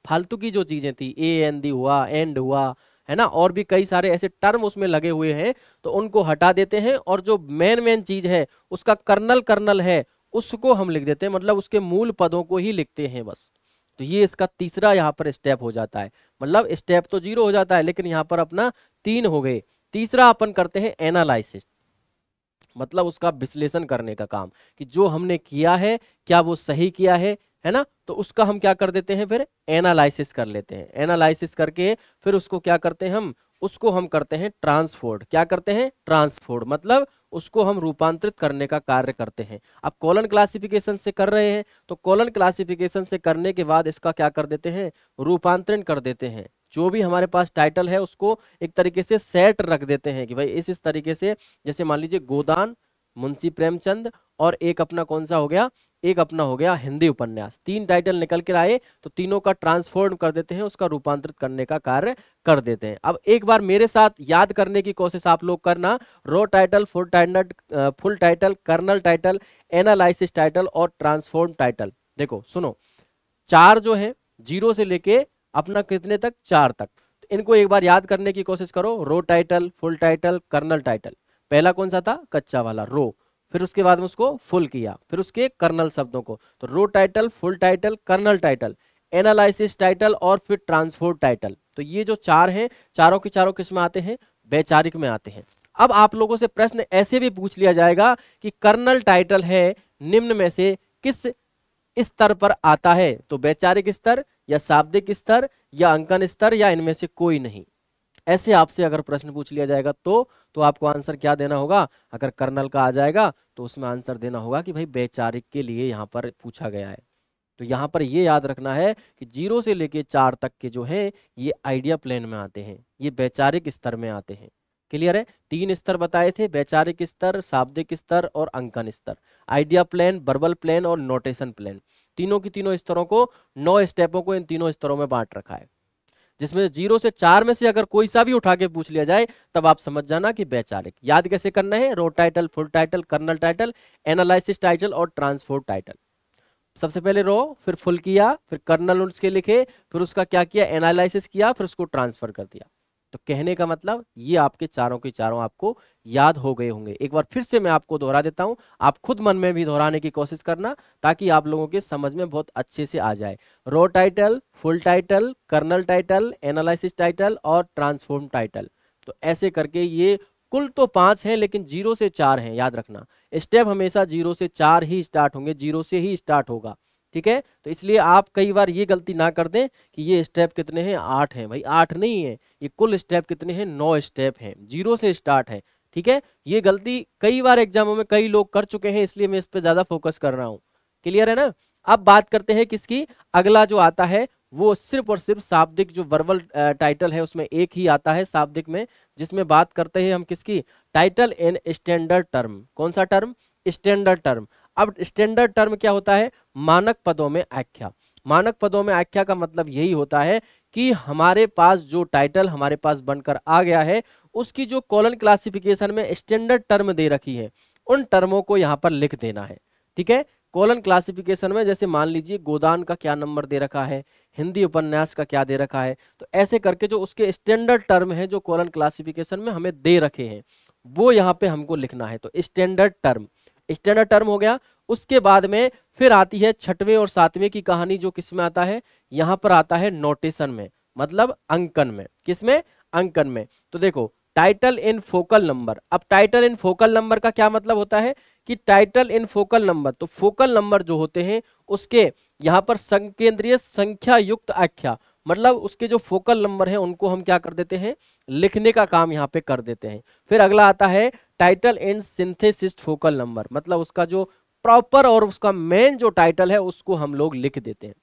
फालतू की जो चीजें थी ए एन दी हुआ एंड हुआ है ना और भी कई सारे ऐसे टर्म उसमें लगे हुए हैं तो उनको हटा देते हैं और जो मेन मेन चीज है उसका कर्नल कर्नल है उसको हम लिख देते हैं मतलब उसके मूल पदों को ही लिखते हैं बस तो ये इसका तीसरा यहाँ पर स्टेप हो जाता है मतलब स्टेप तो जीरो हो जाता है लेकिन यहाँ पर अपना तीन हो गए तीसरा अपन करते हैं एनालिसिस मतलब उसका विश्लेषण करने का काम कि जो हमने किया है क्या वो सही किया है है ना तो उसका हम क्या कर देते हैं फिर एनालिसिस कर लेते हैं एनालिसिस करके फिर उसको क्या करते हैं हम उसको हम करते हैं ट्रांसफोर्ड क्या करते हैं ट्रांसफोर्ड मतलब उसको हम रूपांतरित करने का कार्य करते हैं अब कॉलन क्लासिफिकेशन से कर रहे हैं तो कॉलन क्लासिफिकेशन से करने के बाद इसका क्या कर देते हैं रूपांतरण कर देते हैं जो भी हमारे पास टाइटल है उसको एक तरीके से सेट रख देते हैं कि भाई इस इस तरीके से जैसे मान लीजिए गोदान मुंशी प्रेमचंद और एक अपना कौन सा हो गया एक अपना हो गया हिंदी उपन्यास तीन टाइटल निकल कर आए तो तीनों का ट्रांसफॉर्म कर देते हैं उसका रूपांतरित करने का कार्य कर देते हैं अब एक बार मेरे साथ याद करने की कोशिश आप लोग करना raw title full title full title kernel title analysis title और ट्रांसफॉर्म टाइटल देखो सुनो चार जो है जीरो से लेके अपना कितने तक चार तक तो इनको एक बार याद करने की कोशिश करो raw title full title kernel title पहला कौन सा था कच्चा वाला रो फिर उसके बाद में उसको फुल किया फिर उसके कर्नल शब्दों को तो raw title full title kernel title analysis title और फिर ट्रांसफोर टाइटल तो ये जो चार हैं चारों के चारों किस्म आते हैं वैचारिक में आते हैं अब आप लोगों से प्रश्न ऐसे भी पूछ लिया जाएगा कि कर्नल टाइटल है निम्न में से किस स्तर पर आता है तो वैचारिक स्तर या शाब्दिक स्तर या अंकन स्तर या इनमें से कोई नहीं ऐसे आपसे अगर प्रश्न पूछ लिया जाएगा तो तो आपको आंसर क्या देना होगा अगर कर्नल का आ जाएगा तो उसमें आंसर देना होगा कि भाई वैचारिक के लिए यहाँ पर पूछा गया है तो यहाँ पर ये याद रखना है कि जीरो से लेके चार तक के जो है ये आइडिया प्लेन में आते हैं ये वैचारिक स्तर में आते हैं क्लियर है तीन स्तर बताए थे वैचारिक स्तर शाब्दिक स्तर और अंकन स्तर आइडिया प्लान बर्बल प्लान और नोटेशन प्लान तीनों की तीनों स्तरों को नौ स्टेपों को इन तीनों स्तरों में बांट रखा है जिसमें जीरो से चार में से अगर कोई सा भी उठा के पूछ लिया जाए तब आप समझ जाना कि वैचारिक याद कैसे करना है raw title full title kernel title analysis title और ट्रांसफोर्ट टाइटल सबसे पहले रो फिर फुल किया फिर कर्नल उसके लिखे फिर उसका क्या किया एनालिस किया फिर उसको ट्रांसफर कर दिया तो कहने का मतलब ये आपके चारों के चारों आपको याद हो गए होंगे एक बार फिर से मैं आपको दोहरा देता हूं आप खुद मन में भी दोहराने की कोशिश करना ताकि आप लोगों के समझ में बहुत अच्छे से आ जाए raw title full title kernel title analysis title और ट्रांसफॉर्म टाइटल तो ऐसे करके ये कुल तो पांच हैं लेकिन जीरो से चार हैं याद रखना स्टेप हमेशा जीरो से चार ही स्टार्ट होंगे जीरो से ही स्टार्ट होगा ठीक है तो इसलिए आप कई बार ये गलती ना कर दें कि ये स्टेप कितने हैं आठ हैं भाई आठ नहीं है ये कुल स्टेप कितने हैं नौ स्टेप हैं जीरो से स्टार्ट है ठीक है ये गलती कई बार एग्जामों में कई लोग कर चुके हैं इसलिए मैं इस पर ज़्यादा फोकस कर रहा हूँ क्लियर है ना अब बात करते हैं किसकी अगला जो आता है वो सिर्फ और सिर्फ शाब्दिक जो वर्बल टाइटल है उसमें एक ही आता है शाब्दिक में जिसमें बात करते हैं हम किसकी टाइटल इन स्टैंडर्ड टर्म कौन सा टर्म स्टैंडर्ड टर्म अब स्टैंडर्ड टर्म क्या होता है मानक पदों में आख्या मानक पदों में आख्या का मतलब यही होता है कि हमारे पास जो टाइटल हमारे पास बनकर आ गया है उसकी जो कॉलन क्लासिफिकेशन में स्टैंडर्ड टर्म दे रखी है उन टर्मों को यहाँ पर लिख देना है ठीक है कॉलन क्लासिफिकेशन में जैसे मान लीजिए गोदान का क्या नंबर दे रखा है हिंदी उपन्यास का क्या दे रखा है तो ऐसे करके जो उसके स्टैंडर्ड टर्म है जो कॉलन क्लासिफिकेशन में हमें दे रखे हैं वो यहाँ पे हमको लिखना है तो स्टैंडर्ड टर्म स्टैंडर्ड टर्म हो गया उसके बाद में फिर आती है छठवें और सातवें की कहानी जो किसमें आता है यहां पर आता है नोटेशन में मतलब अंकन में किसमें अंकन में तो देखो टाइटल इन फोकल नंबर अब टाइटल इन फोकल नंबर का क्या मतलब होता है कि टाइटल इन फोकल नंबर तो फोकल नंबर जो होते हैं उसके यहां पर संकेंद्रीय संख्या युक्त आख्या मतलब उसके जो फोकल नंबर है उनको हम क्या कर देते हैं लिखने का काम यहाँ पे कर देते हैं फिर अगला आता है title and synthesis focal number मतलब उसका जो प्रॉपर और उसका मेन जो टाइटल है उसको हम लोग लिख देते हैं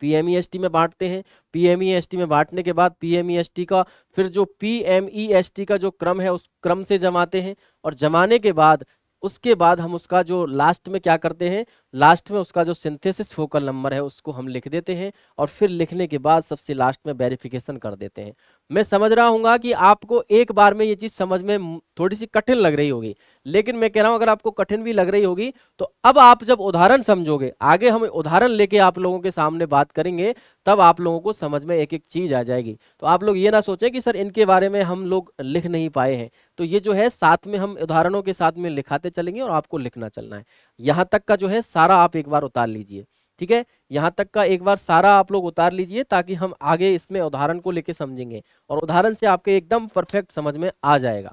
पीएमईएसटी e में बांटते हैं पीएमईएसटी e में बांटने के बाद पीएमईएसटी e का फिर जो पीएमईएसटी का जो क्रम है उस क्रम से जमाते हैं और जमाने के बाद उसके बाद हम उसका जो लास्ट में क्या करते हैं लास्ट में उसका जो सिंथेसिस फोकल नंबर है उसको हम लिख देते हैं और फिर लिखने के बाद सबसे लास्ट में वेरिफिकेशन कर देते हैं मैं समझ रहा हूँ कि आपको एक बार में ये चीज़ समझ में थोड़ी सी कठिन लग रही होगी लेकिन मैं कह रहा हूँ अगर आपको कठिन भी लग रही होगी तो अब आप जब उदाहरण समझोगे आगे हम उदाहरण लेके आप लोगों के सामने बात करेंगे तब आप लोगों को समझ में एक एक चीज़ आ जाएगी तो आप लोग ये ना सोचें कि सर इनके बारे में हम लोग लिख नहीं पाए हैं तो ये जो है साथ में हम उदाहरणों के साथ में लिखाते चलेंगे और आपको लिखना चलना है यहाँ तक का जो है सारा आप एक बार उतार लीजिए ठीक है यहाँ तक का एक बार सारा आप लोग उतार लीजिए ताकि हम आगे इसमें उदाहरण को लेके समझेंगे और उदाहरण से आपके एकदम परफेक्ट समझ में आ जाएगा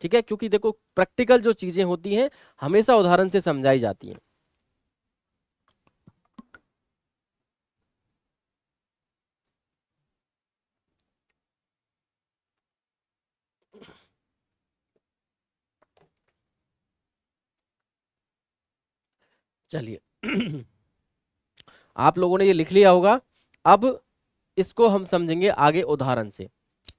ठीक है क्योंकि देखो प्रैक्टिकल जो चीज़ें होती हैं हमेशा उदाहरण से समझाई जाती हैं चलिए आप लोगों ने ये लिख लिया होगा अब इसको हम समझेंगे आगे उदाहरण से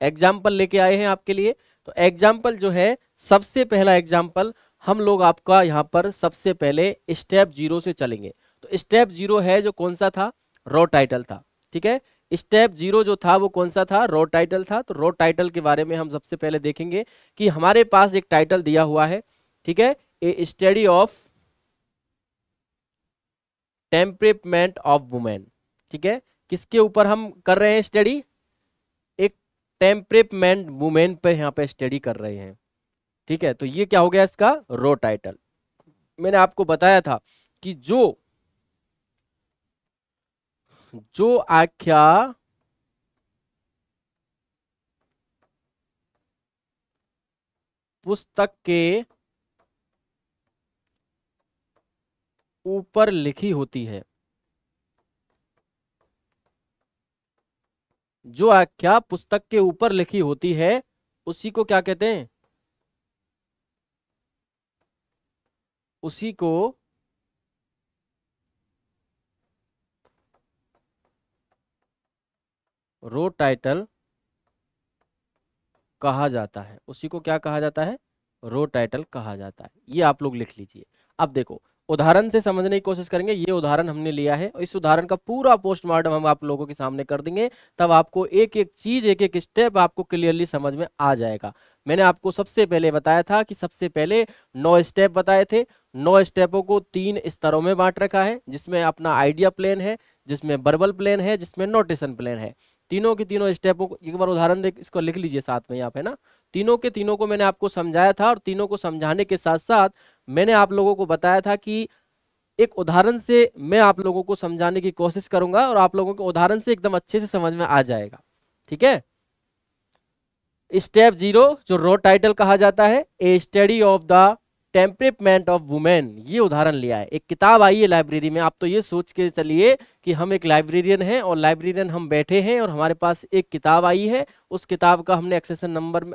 एग्जाम्पल लेके आए हैं आपके लिए तो एग्जाम्पल जो है सबसे पहला एग्जाम्पल हम लोग आपका यहाँ पर सबसे पहले स्टेप जीरो से चलेंगे तो स्टेप जीरो है जो कौन सा था रॉ टाइटल था ठीक है स्टेप जीरो जो था वो कौन सा था रॉ टाइटल था तो रॉ टाइटल के बारे में हम सबसे पहले देखेंगे कि हमारे पास एक टाइटल दिया हुआ है ठीक है a study of temperament of women ठीक है किसके ऊपर हम कर रहे हैं स्टडी एक टेम्परेमेंट वुमेन पे यहाँ पे स्टडी कर रहे हैं ठीक है तो ये क्या हो गया इसका रो टाइटल मैंने आपको बताया था कि जो जो आख्या पुस्तक के ऊपर लिखी होती है जो आख्या पुस्तक के ऊपर लिखी होती है उसी को क्या कहते हैं उसी को रो टाइटल कहा जाता है उसी को क्या कहा जाता है रो टाइटल कहा जाता है ये आप लोग लिख लीजिए अब देखो उदाहरण से समझने की कोशिश करेंगे ये उदाहरण हमने लिया है इस उदाहरण का पूरा पोस्टमार्टम हम आप लोगों के सामने कर देंगे तब आपको एक एक चीज एक एक स्टेप आपको क्लियरली समझ में आ जाएगा मैंने आपको सबसे पहले बताया था कि सबसे पहले नौ स्टेप बताए थे नौ स्टेपों को तीन स्तरों में बांट रखा है जिसमें अपना आइडिया प्लेन है जिसमें बर्बल प्लेन है जिसमें नोटेशन प्लेन है तीनों के तीनों स्टेपों को एक बार उदाहरण देख इसको लिख लीजिए साथ में यहाँ पे ना तीनों के तीनों को मैंने आपको समझाया था और तीनों को समझाने के साथ साथ मैंने आप लोगों को बताया था कि एक उदाहरण से मैं आप लोगों को समझाने की कोशिश करूंगा और आप लोगों को उदाहरण से एकदम अच्छे से समझ में आ जाएगा ठीक है स्टेप जीरो जो रो टाइटल कहा जाता है a study of the temperament of women ये उदाहरण लिया है एक किताब आई है लाइब्रेरी में आप तो ये सोच के चलिए कि हम एक लाइब्रेरियन हैं और लाइब्रेरियन हम बैठे हैं और हमारे पास एक किताब आई है उस किताब का हमने एक्सेसन नंबर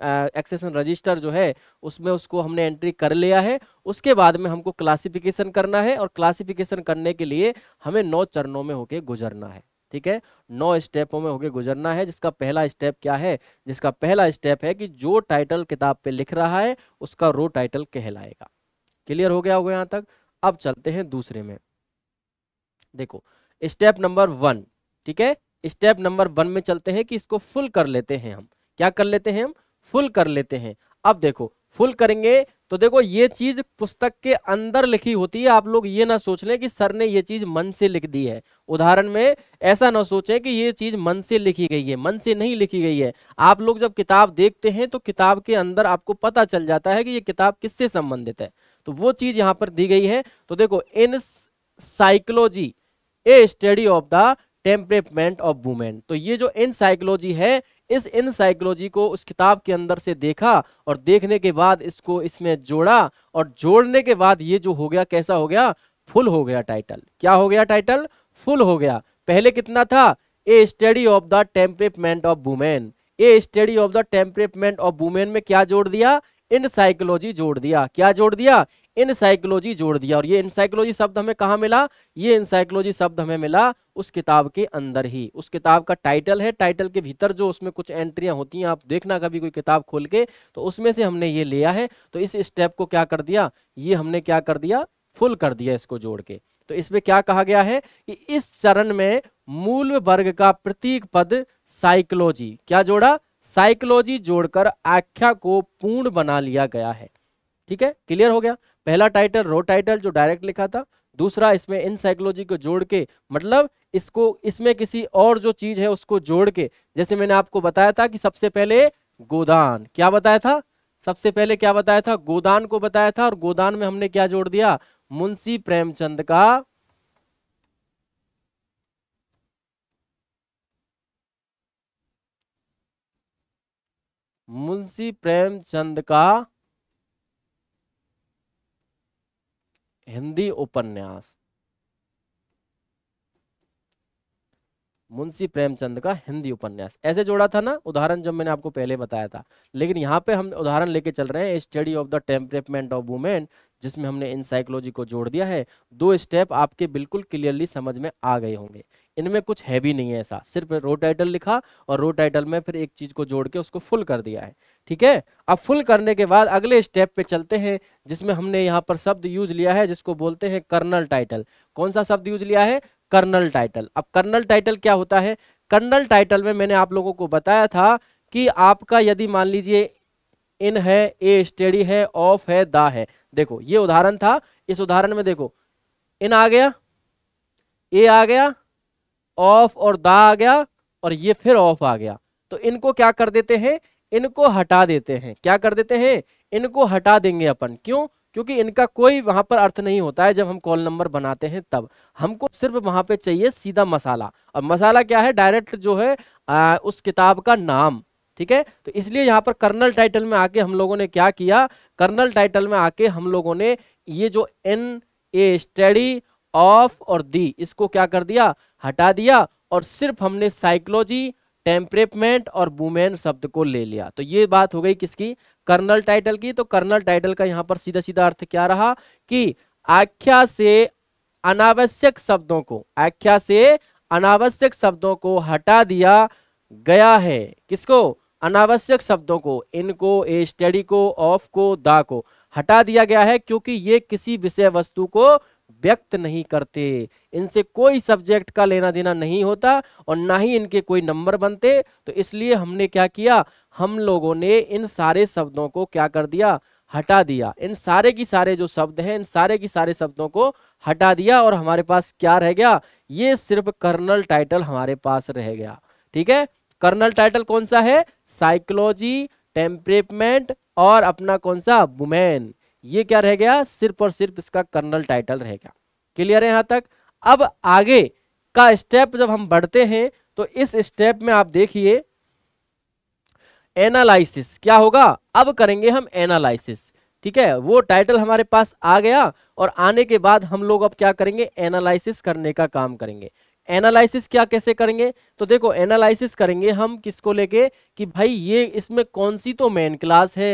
एक्सेसन रजिस्टर जो है उसमें उसको हमने एंट्री कर लिया है उसके बाद में हमको क्लासिफिकेशन करना है और क्लासिफिकेशन करने के लिए हमें नौ चरणों में होके गुजरना है ठीक है नौ स्टेपों में होके गुजरना है जिसका पहला स्टेप क्या है जिसका पहला स्टेप है कि जो टाइटल किताब पे लिख रहा है उसका रो टाइटल कहलाएगा क्लियर हो गया होगा यहां तक अब चलते हैं दूसरे में देखो स्टेप नंबर वन ठीक है स्टेप नंबर वन में चलते हैं कि इसको फुल कर लेते हैं हम क्या कर लेते हैं हम फुल कर लेते हैं अब देखो फुल करेंगे तो देखो ये चीज पुस्तक के अंदर लिखी होती है आप लोग ये ना सोच लें कि सर ने ये चीज मन से लिख दी है उदाहरण में ऐसा ना सोचें कि ये चीज मन से लिखी गई है मन से नहीं लिखी गई है आप लोग जब किताब देखते हैं तो किताब के अंदर आपको पता चल जाता है कि ये किताब किससे संबंधित है तो वो चीज यहाँ पर दी गई है तो देखो in psychology a study of the temperament of women तो ये जो इन साइकोलॉजी है इस इन साइकोलॉजी को उस किताब के अंदर से देखा और देखने के बाद इसको इसमें जोड़ा और जोड़ने के बाद ये जो हो गया कैसा हो गया फुल हो गया टाइटल क्या हो गया टाइटल फुल हो गया पहले कितना था a study of the temperament of women a study of the temperament of women में क्या जोड़ दिया इन साइकोलॉजी जोड़ दिया क्या जोड़ दिया इनसाइकोलॉजी जोड़ दिया और ये इनसाइकोलॉजी शब्द हमें कहा मिला ये इनसाइकोलॉजी शब्द हमें मिला उस किताब के अंदर ही उस किताब का टाइटल है टाइटल के भीतर जो उसमें कुछ एंट्रियां होती हैं आप देखना कभी कोई किताब खोल के तो उसमें से हमने ये लिया है तो इस स्टेप को क्या कर दिया ये हमने क्या कर दिया फुल कर दिया इसको जोड़ के तो इसमें क्या कहा गया है कि इस चरण में मूल वर्ग का प्रतीक पद साइकोलॉजी क्या जोड़ा साइकोलॉजी जोड़कर आख्या को पूर्ण बना लिया गया है ठीक है क्लियर हो गया पहला टाइटल रो टाइटल जो डायरेक्ट लिखा था दूसरा इसमें इन साइकोलॉजी को जोड़ के मतलब इसको इसमें किसी और जो चीज है उसको जोड़ के जैसे मैंने आपको बताया था कि सबसे पहले गोदान क्या बताया था सबसे पहले क्या बताया था गोदान को बताया था और गोदान में हमने क्या जोड़ दिया मुंशी प्रेमचंद का मुंशी प्रेमचंद का हिंदी उपन्यास मुंशी प्रेमचंद का हिंदी उपन्यास ऐसे जोड़ा था ना उदाहरण जब मैंने आपको पहले बताया था लेकिन यहाँ पे हम उदाहरण लेके चल रहे हैं study of the temperament of women जिसमें हमने इन साइकोलॉजी को जोड़ दिया है दो स्टेप आपके बिल्कुल क्लियरली समझ में आ गए होंगे इनमें कुछ है भी नहीं है ऐसा सिर्फ रो टाइटल लिखा और रो टाइटल में फिर एक चीज को जोड़ के उसको फुल कर दिया है ठीक है अब फुल करने के बाद अगले स्टेप पे चलते हैं जिसमें हमने यहाँ पर शब्द यूज लिया है जिसको बोलते हैं कर्नल टाइटल कौन सा शब्द यूज लिया है कर्नल टाइटल अब कर्नल टाइटल क्या होता है कर्नल टाइटल में मैंने आप लोगों को बताया था कि आपका यदि मान लीजिए इन है ए स्टेडी है ऑफ है दा है देखो ये उदाहरण था इस उदाहरण में देखो इन आ गया ए आ गया ऑफ और दा आ गया और ये फिर ऑफ आ गया तो इनको क्या कर देते हैं इनको हटा देते हैं क्या कर देते हैं इनको हटा देंगे अपन क्यों क्योंकि इनका कोई वहां पर अर्थ नहीं होता है जब हम कॉल नंबर बनाते हैं तब हमको सिर्फ वहां पे चाहिए सीधा मसाला और मसाला क्या है डायरेक्ट जो है आ, उस किताब का नाम ठीक है तो इसलिए यहाँ पर कर्नल टाइटल में आके हम लोगों ने क्या किया कर्नल टाइटल में आके हम लोगों ने ये जो एन ए स्टडी ऑफ और दी इसको क्या कर दिया हटा दिया और सिर्फ हमने साइकोलॉजी टेम्परेपमेंट और वुमेन शब्द को ले लिया तो ये बात हो गई किसकी कर्नल टाइटल की तो कर्नल टाइटल का यहाँ पर सीधा सीधा अर्थ क्या रहा कि आख्या से अनावश्यक शब्दों को आख्या से अनावश्यक शब्दों को हटा दिया गया है किसको अनावश्यक शब्दों को इनको ए स्टडी को ऑफ को दा को हटा दिया गया है क्योंकि ये किसी विषय वस्तु को व्यक्त नहीं करते इनसे कोई सब्जेक्ट का लेना देना नहीं होता और ना ही इनके कोई नंबर बनते तो इसलिए हमने क्या किया हम लोगों ने इन सारे शब्दों को क्या कर दिया हटा दिया इन सारे की सारे जो शब्द हैं इन सारे की सारे शब्दों को हटा दिया और हमारे पास क्या रह गया ये सिर्फ कर्नल टाइटल हमारे पास रह गया ठीक है कर्नल टाइटल कौन सा है साइकोलॉजी टेम्परेपमेंट और अपना कौन सा वुमेन ये क्या रह गया सिर्फ और सिर्फ इसका कर्नल टाइटल रहेगा क्लियर है यहां तक अब आगे का स्टेप जब हम बढ़ते हैं तो इस स्टेप में आप देखिए एनालिसिस क्या होगा अब करेंगे हम एनालिसिस ठीक है वो टाइटल हमारे पास आ गया और आने के बाद हम लोग अब क्या करेंगे एनालिसिस करने का काम करेंगे एनालिसिस क्या कैसे करेंगे तो देखो एनालिसिस करेंगे हम किसको लेके कि भाई ये इसमें कौन सी तो मेन क्लास है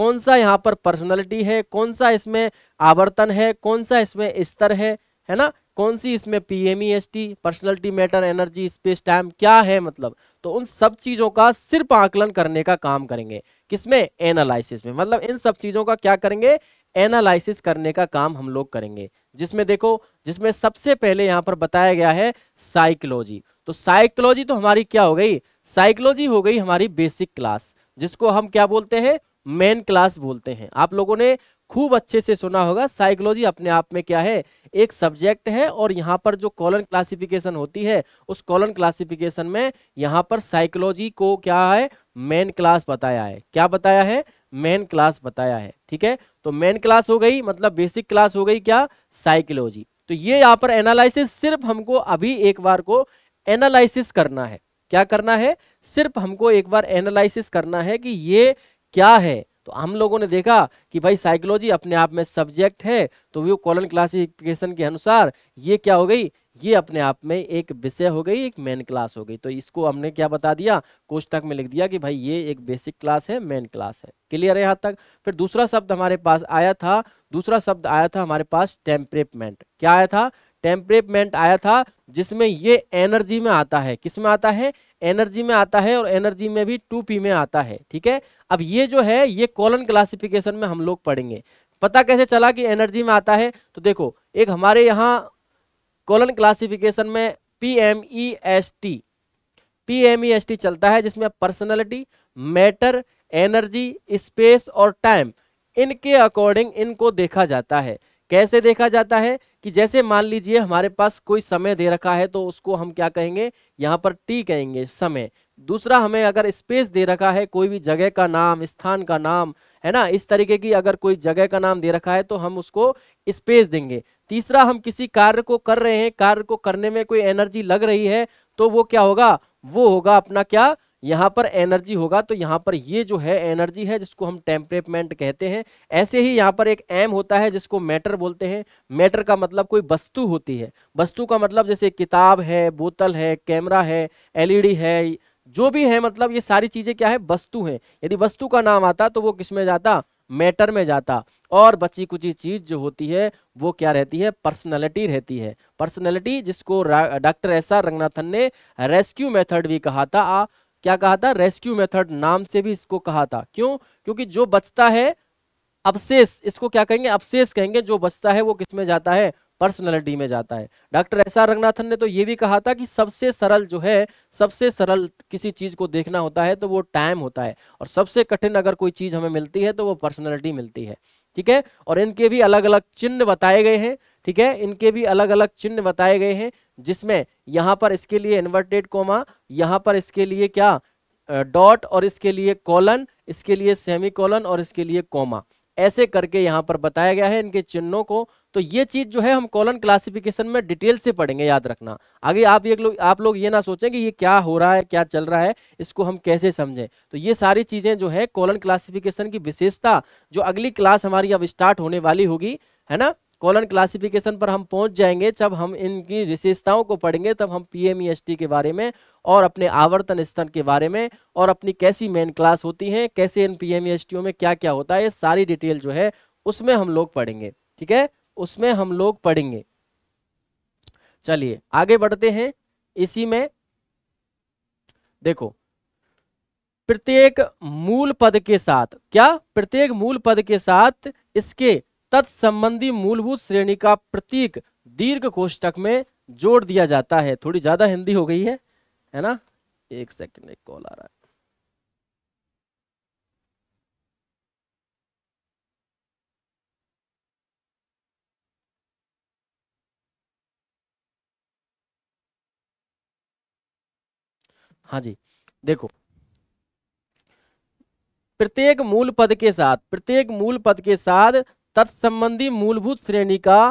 कौन सा यहाँ पर पर्सनालिटी है कौन सा इसमें आवर्तन है कौन सा इसमें स्तर है है ना कौन सी इसमें P M E S T personality matter energy space time क्या है मतलब तो उन सब चीज़ों का सिर्फ आकलन करने का काम करेंगे किसमें एनालिसिस में मतलब इन सब चीज़ों का क्या करेंगे एनालिसिस करने का काम हम लोग करेंगे जिसमें देखो जिसमें सबसे पहले यहां पर बताया गया है साइकोलॉजी तो साइकोलॉजी तो हमारी क्या हो गई साइकोलॉजी हो गई हमारी बेसिक क्लास जिसको हम क्या बोलते हैं मेन क्लास बोलते हैं आप लोगों ने खूब अच्छे से सुना होगा साइकोलॉजी अपने आप में क्या है एक सब्जेक्ट है और यहाँ पर जो कॉलन क्लासिफिकेशन होती है उस कॉलन क्लासिफिकेशन में यहाँ पर साइकोलॉजी को क्या है मेन क्लास बताया है क्या बताया है मेन क्लास बताया है ठीक है तो मेन क्लास हो गई मतलब बेसिक क्लास हो गई क्या साइकोलॉजी तो ये यहाँ पर एनालिसिस सिर्फ हमको अभी एक बार को एनालिसिस करना है क्या करना है सिर्फ हमको एक बार एनालिसिस करना है कि ये क्या है तो हम लोगों ने देखा कि भाई साइकोलॉजी अपने आप में सब्जेक्ट है तो वो कॉलन क्लासिफिकेशन के अनुसार ये क्या हो गई ये अपने आप में एक विषय हो गई एक मेन क्लास हो गई तो इसको हमने क्या बता दिया कोष्टक में लिख दिया कि भाई ये एक बेसिक क्लास है मेन क्लास है क्लियर है यहाँ तक फिर दूसरा शब्द हमारे पास आया था दूसरा शब्द आया था हमारे पास टेम्परेपमेंट क्या आया था टेम्परेपमेंट आया था जिसमें ये एनर्जी में आता है किस में आता है एनर्जी में आता है और एनर्जी में भी टू पी में आता है ठीक है अब ये जो है ये कॉलन क्लासिफिकेशन में हम लोग पढ़ेंगे पता कैसे चला कि एनर्जी में आता है तो देखो एक हमारे यहाँ कॉलन क्लासिफिकेशन में P M E S T P M E S T चलता है जिसमें पर्सनैलिटी मैटर एनर्जी स्पेस और टाइम इनके अकॉर्डिंग इनको देखा जाता है कैसे देखा जाता है कि जैसे मान लीजिए हमारे पास कोई समय दे रखा है तो उसको हम क्या कहेंगे यहाँ पर टी कहेंगे समय दूसरा हमें अगर स्पेस दे रखा है कोई भी जगह का नाम स्थान का नाम है ना इस तरीके की अगर कोई जगह का नाम दे रखा है तो हम उसको स्पेस देंगे तीसरा हम किसी कार्य को कर रहे हैं कार्य को करने में कोई एनर्जी लग रही है तो वो क्या होगा वो होगा अपना क्या यहाँ पर एनर्जी होगा तो यहाँ पर ये जो है एनर्जी है जिसको हम टेम्परेमेंट कहते हैं ऐसे ही यहाँ पर एक एम होता है जिसको मैटर बोलते हैं मैटर का मतलब कोई वस्तु होती है वस्तु का मतलब जैसे किताब है बोतल है कैमरा है एलईडी e है जो भी है मतलब ये सारी चीजें क्या है वस्तु है यदि वस्तु का नाम आता तो वो किस में जाता मैटर में जाता और बची कुछ चीज जो होती है वो क्या रहती है पर्सनैलिटी रहती है पर्सनैलिटी जिसको डॉक्टर एस आर रंगनाथन ने रेस्क्यू मेथड भी कहा था आ, क्या कहा था रेस्क्यू मेथड नाम से भी इसको कहा था क्यों क्योंकि जो बचता है अवशेष इसको क्या कहेंगे अवशेष कहेंगे जो बचता है वो किसमें जाता है पर्सनैलिटी में जाता है डॉक्टर एस आर रंगनाथन ने तो ये भी कहा था कि सबसे सरल जो है सबसे सरल किसी चीज़ को देखना होता है तो वो टाइम होता है और सबसे कठिन अगर कोई चीज़ हमें मिलती है तो वो पर्सनैलिटी मिलती है ठीक है और इनके भी अलग अलग चिन्ह बताए गए हैं ठीक है इनके भी अलग अलग चिन्ह बताए गए हैं जिसमें यहाँ पर इसके लिए इन्वर्टेड कोमा यहाँ पर इसके लिए क्या डॉट और इसके लिए कॉलन इसके लिए सेमी कॉलन और इसके लिए कोमा ऐसे करके यहाँ पर बताया गया है इनके चिन्हों को तो ये चीज जो है हम कॉलन क्लासिफिकेशन में डिटेल से पढ़ेंगे याद रखना आगे आप ये लोग आप लोग ये ना सोचें कि ये क्या हो रहा है क्या चल रहा है इसको हम कैसे समझें तो ये सारी चीजें जो है कॉलन क्लासिफिकेशन की विशेषता जो अगली क्लास हमारी अब स्टार्ट होने वाली होगी है ना कॉलन क्लासिफिकेशन पर हम पहुंच जाएंगे जब हम इनकी विशेषताओं को पढ़ेंगे तब हम पीएमईएसटी e के बारे में और अपने आवर्तन स्तर के बारे में और अपनी कैसी मेन क्लास होती है कैसे इन पीएमईएसटीओ e में क्या क्या होता है ये सारी डिटेल जो है उसमें हम लोग पढ़ेंगे ठीक है उसमें हम लोग पढ़ेंगे चलिए आगे बढ़ते हैं इसी में देखो प्रत्येक मूल पद के साथ क्या प्रत्येक मूल पद के साथ इसके तत्संबंधी मूलभूत श्रेणी का प्रतीक दीर्घ कोष्टक में जोड़ दिया जाता है थोड़ी ज्यादा हिंदी हो गई है है ना एक सेकंड एक कॉल आ रहा है हाँ जी देखो प्रत्येक मूल पद के साथ प्रत्येक मूल पद के साथ तत्संबंधी मूलभूत श्रेणी का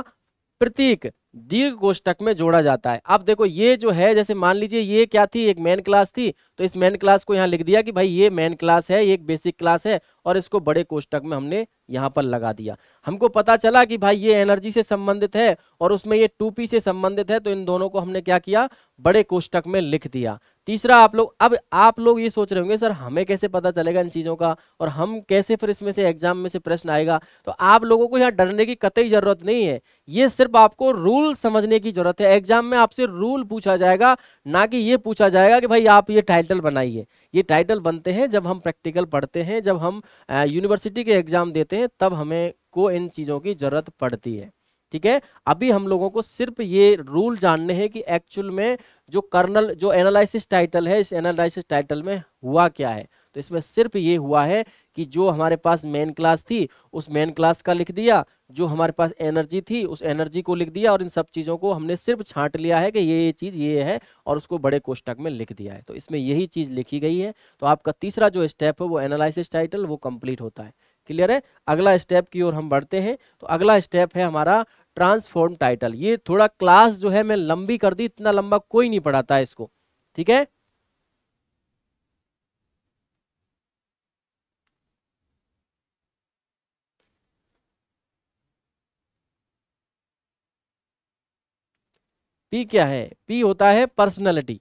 प्रतीक दीर्घ कोष्टक में जोड़ा जाता है अब देखो ये जो है जैसे मान लीजिए ये क्या थी एक मेन क्लास थी तो इस मेन क्लास को यहाँ लिख दिया कि भाई ये मेन क्लास है ये एक बेसिक क्लास है और इसको बड़े कोष्टक में हमने यहाँ पर लगा दिया हमको पता चला कि भाई ये एनर्जी से संबंधित है और उसमें ये टू पी से संबंधित है तो इन दोनों को हमने क्या किया बड़े कोष्टक में लिख दिया तीसरा आप लोग अब आप लोग ये सोच रहे होंगे सर हमें कैसे पता चलेगा इन चीज़ों का और हम कैसे फिर इसमें से एग्जाम में से प्रश्न आएगा तो आप लोगों को यहाँ डरने की कतई जरूरत नहीं है ये सिर्फ आपको रूल समझने की जरूरत है एग्जाम में आपसे रूल पूछा जाएगा ना कि ये पूछा जाएगा कि भाई आप ये टाइटल बनाइए ये टाइटल बनते हैं जब हम प्रैक्टिकल पढ़ते हैं जब हम यूनिवर्सिटी के एग्ज़ाम देते हैं तब हमें को इन चीज़ों की ज़रूरत पड़ती है ठीक है अभी हम लोगों को सिर्फ ये रूल जानने हैं कि एक्चुअल में जो कर्नल जो एनालिसिस टाइटल है इस एनालिसिस टाइटल में हुआ क्या है तो इसमें सिर्फ ये हुआ है कि जो हमारे पास मेन क्लास थी उस मेन क्लास का लिख दिया जो हमारे पास एनर्जी थी उस एनर्जी को लिख दिया और इन सब चीज़ों को हमने सिर्फ छांट लिया है कि ये ये चीज़ ये है और उसको बड़े कोष्टक में लिख दिया है तो इसमें यही चीज़ लिखी गई है तो आपका तीसरा जो स्टेप है वो एनालिसिस टाइटल वो कंप्लीट होता है क्लियर है अगला स्टेप की ओर हम बढ़ते हैं तो अगला स्टेप है हमारा ट्रांसफॉर्म टाइटल ये थोड़ा क्लास जो है मैं लंबी कर दी इतना लंबा कोई नहीं पढ़ाता है इसको ठीक है पी क्या है पी होता है पर्सनैलिटी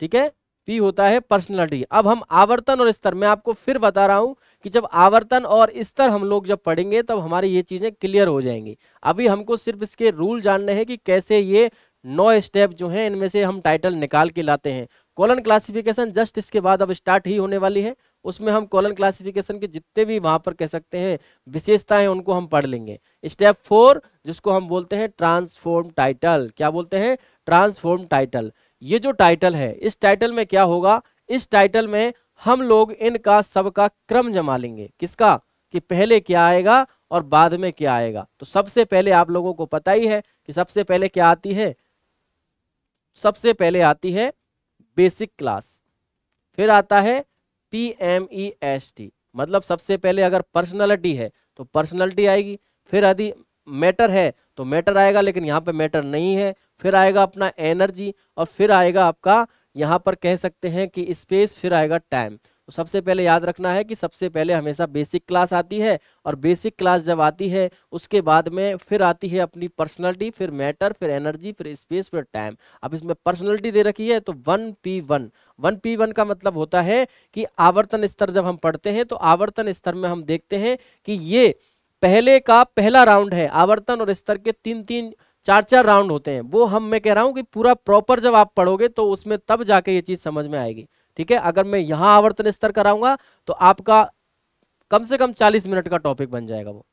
ठीक है पी होता है पर्सनैलिटी अब हम आवर्तन और स्तर मैं आपको फिर बता रहा हूं कि जब आवर्तन और स्तर हम लोग जब पढ़ेंगे तब हमारी ये चीजें क्लियर हो जाएंगी अभी हमको सिर्फ इसके रूल जानने हैं कि कैसे ये नौ स्टेप जो हैं इनमें से हम टाइटल निकाल के लाते हैं कॉलन क्लासिफिकेशन जस्ट इसके बाद अब स्टार्ट ही होने वाली है उसमें हम कॉलन क्लासिफिकेशन के जितने भी वहां पर कह सकते हैं विशेषताएं है, उनको हम पढ़ लेंगे स्टेप फोर जिसको हम बोलते हैं ट्रांसफॉर्म टाइटल क्या बोलते हैं ट्रांसफॉर्म टाइटल ये जो टाइटल है इस टाइटल में क्या होगा इस टाइटल में हम लोग इनका सबका क्रम जमा लेंगे किसका कि पहले क्या आएगा और बाद में क्या आएगा तो सबसे पहले आप लोगों को पता ही है कि सबसे पहले क्या आती है सबसे पहले आती है बेसिक क्लास फिर आता है P M E S T मतलब सबसे पहले अगर पर्सनैलिटी है तो पर्सनैलिटी आएगी फिर यदि मैटर है तो मैटर आएगा लेकिन यहाँ पे मैटर नहीं है फिर आएगा अपना एनर्जी और फिर आएगा आपका यहाँ पर कह सकते हैं कि स्पेस फिर आएगा टाइम तो सबसे पहले याद रखना है कि सबसे पहले हमेशा बेसिक क्लास आती है और बेसिक क्लास जब आती है उसके बाद में फिर आती है अपनी पर्सनैलिटी फिर मैटर फिर एनर्जी फिर स्पेस फिर टाइम अब इसमें पर्सनालिटी दे रखी है तो one P one one P one का मतलब होता है कि आवर्तन स्तर जब हम पढ़ते हैं तो आवर्तन स्तर में हम देखते हैं कि ये पहले का पहला राउंड है आवर्तन और स्तर के तीन तीन चार चार राउंड होते हैं वो हम मैं कह रहा हूँ कि पूरा प्रॉपर जब आप पढ़ोगे तो उसमें तब जाके ये चीज़ समझ में आएगी ठीक है अगर मैं यहां आवर्तन स्तर कराऊंगा तो आपका कम से कम 40 मिनट का टॉपिक बन जाएगा वो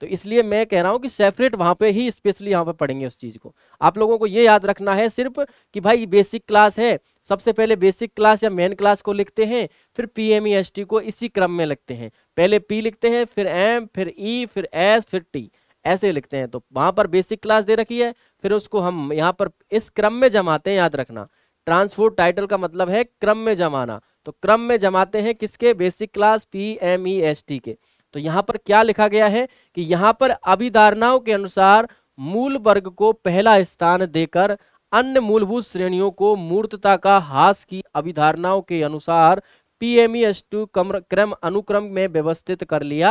तो इसलिए मैं कह रहा हूं कि सेपरेट वहां पे ही स्पेशली यहाँ पे पढ़ेंगे उस चीज़ को आप लोगों को ये याद रखना है सिर्फ कि भाई बेसिक क्लास है सबसे पहले बेसिक क्लास या मेन क्लास को लिखते हैं फिर P M E S T को इसी क्रम में लिखते हैं पहले पी लिखते हैं फिर एम फिर ई e, फिर एस फिर टी ऐसे लिखते हैं तो वहां पर बेसिक क्लास दे रखी है फिर उसको हम यहाँ पर इस क्रम में जमाते हैं याद रखना ट्रांसफोर टाइटल का मतलब है क्रम में जमाना तो क्रम में जमाते हैं किसके basic class P M E S T के तो यहाँ पर क्या लिखा गया है कि यहाँ पर अभिधारणाओं के अनुसार मूल वर्ग को पहला स्थान देकर अन्य मूलभूत श्रेणियों को मूर्तता का हास की अभिधारणाओं के अनुसार पीएमईएस e टू क्रम अनुक्रम में व्यवस्थित कर लिया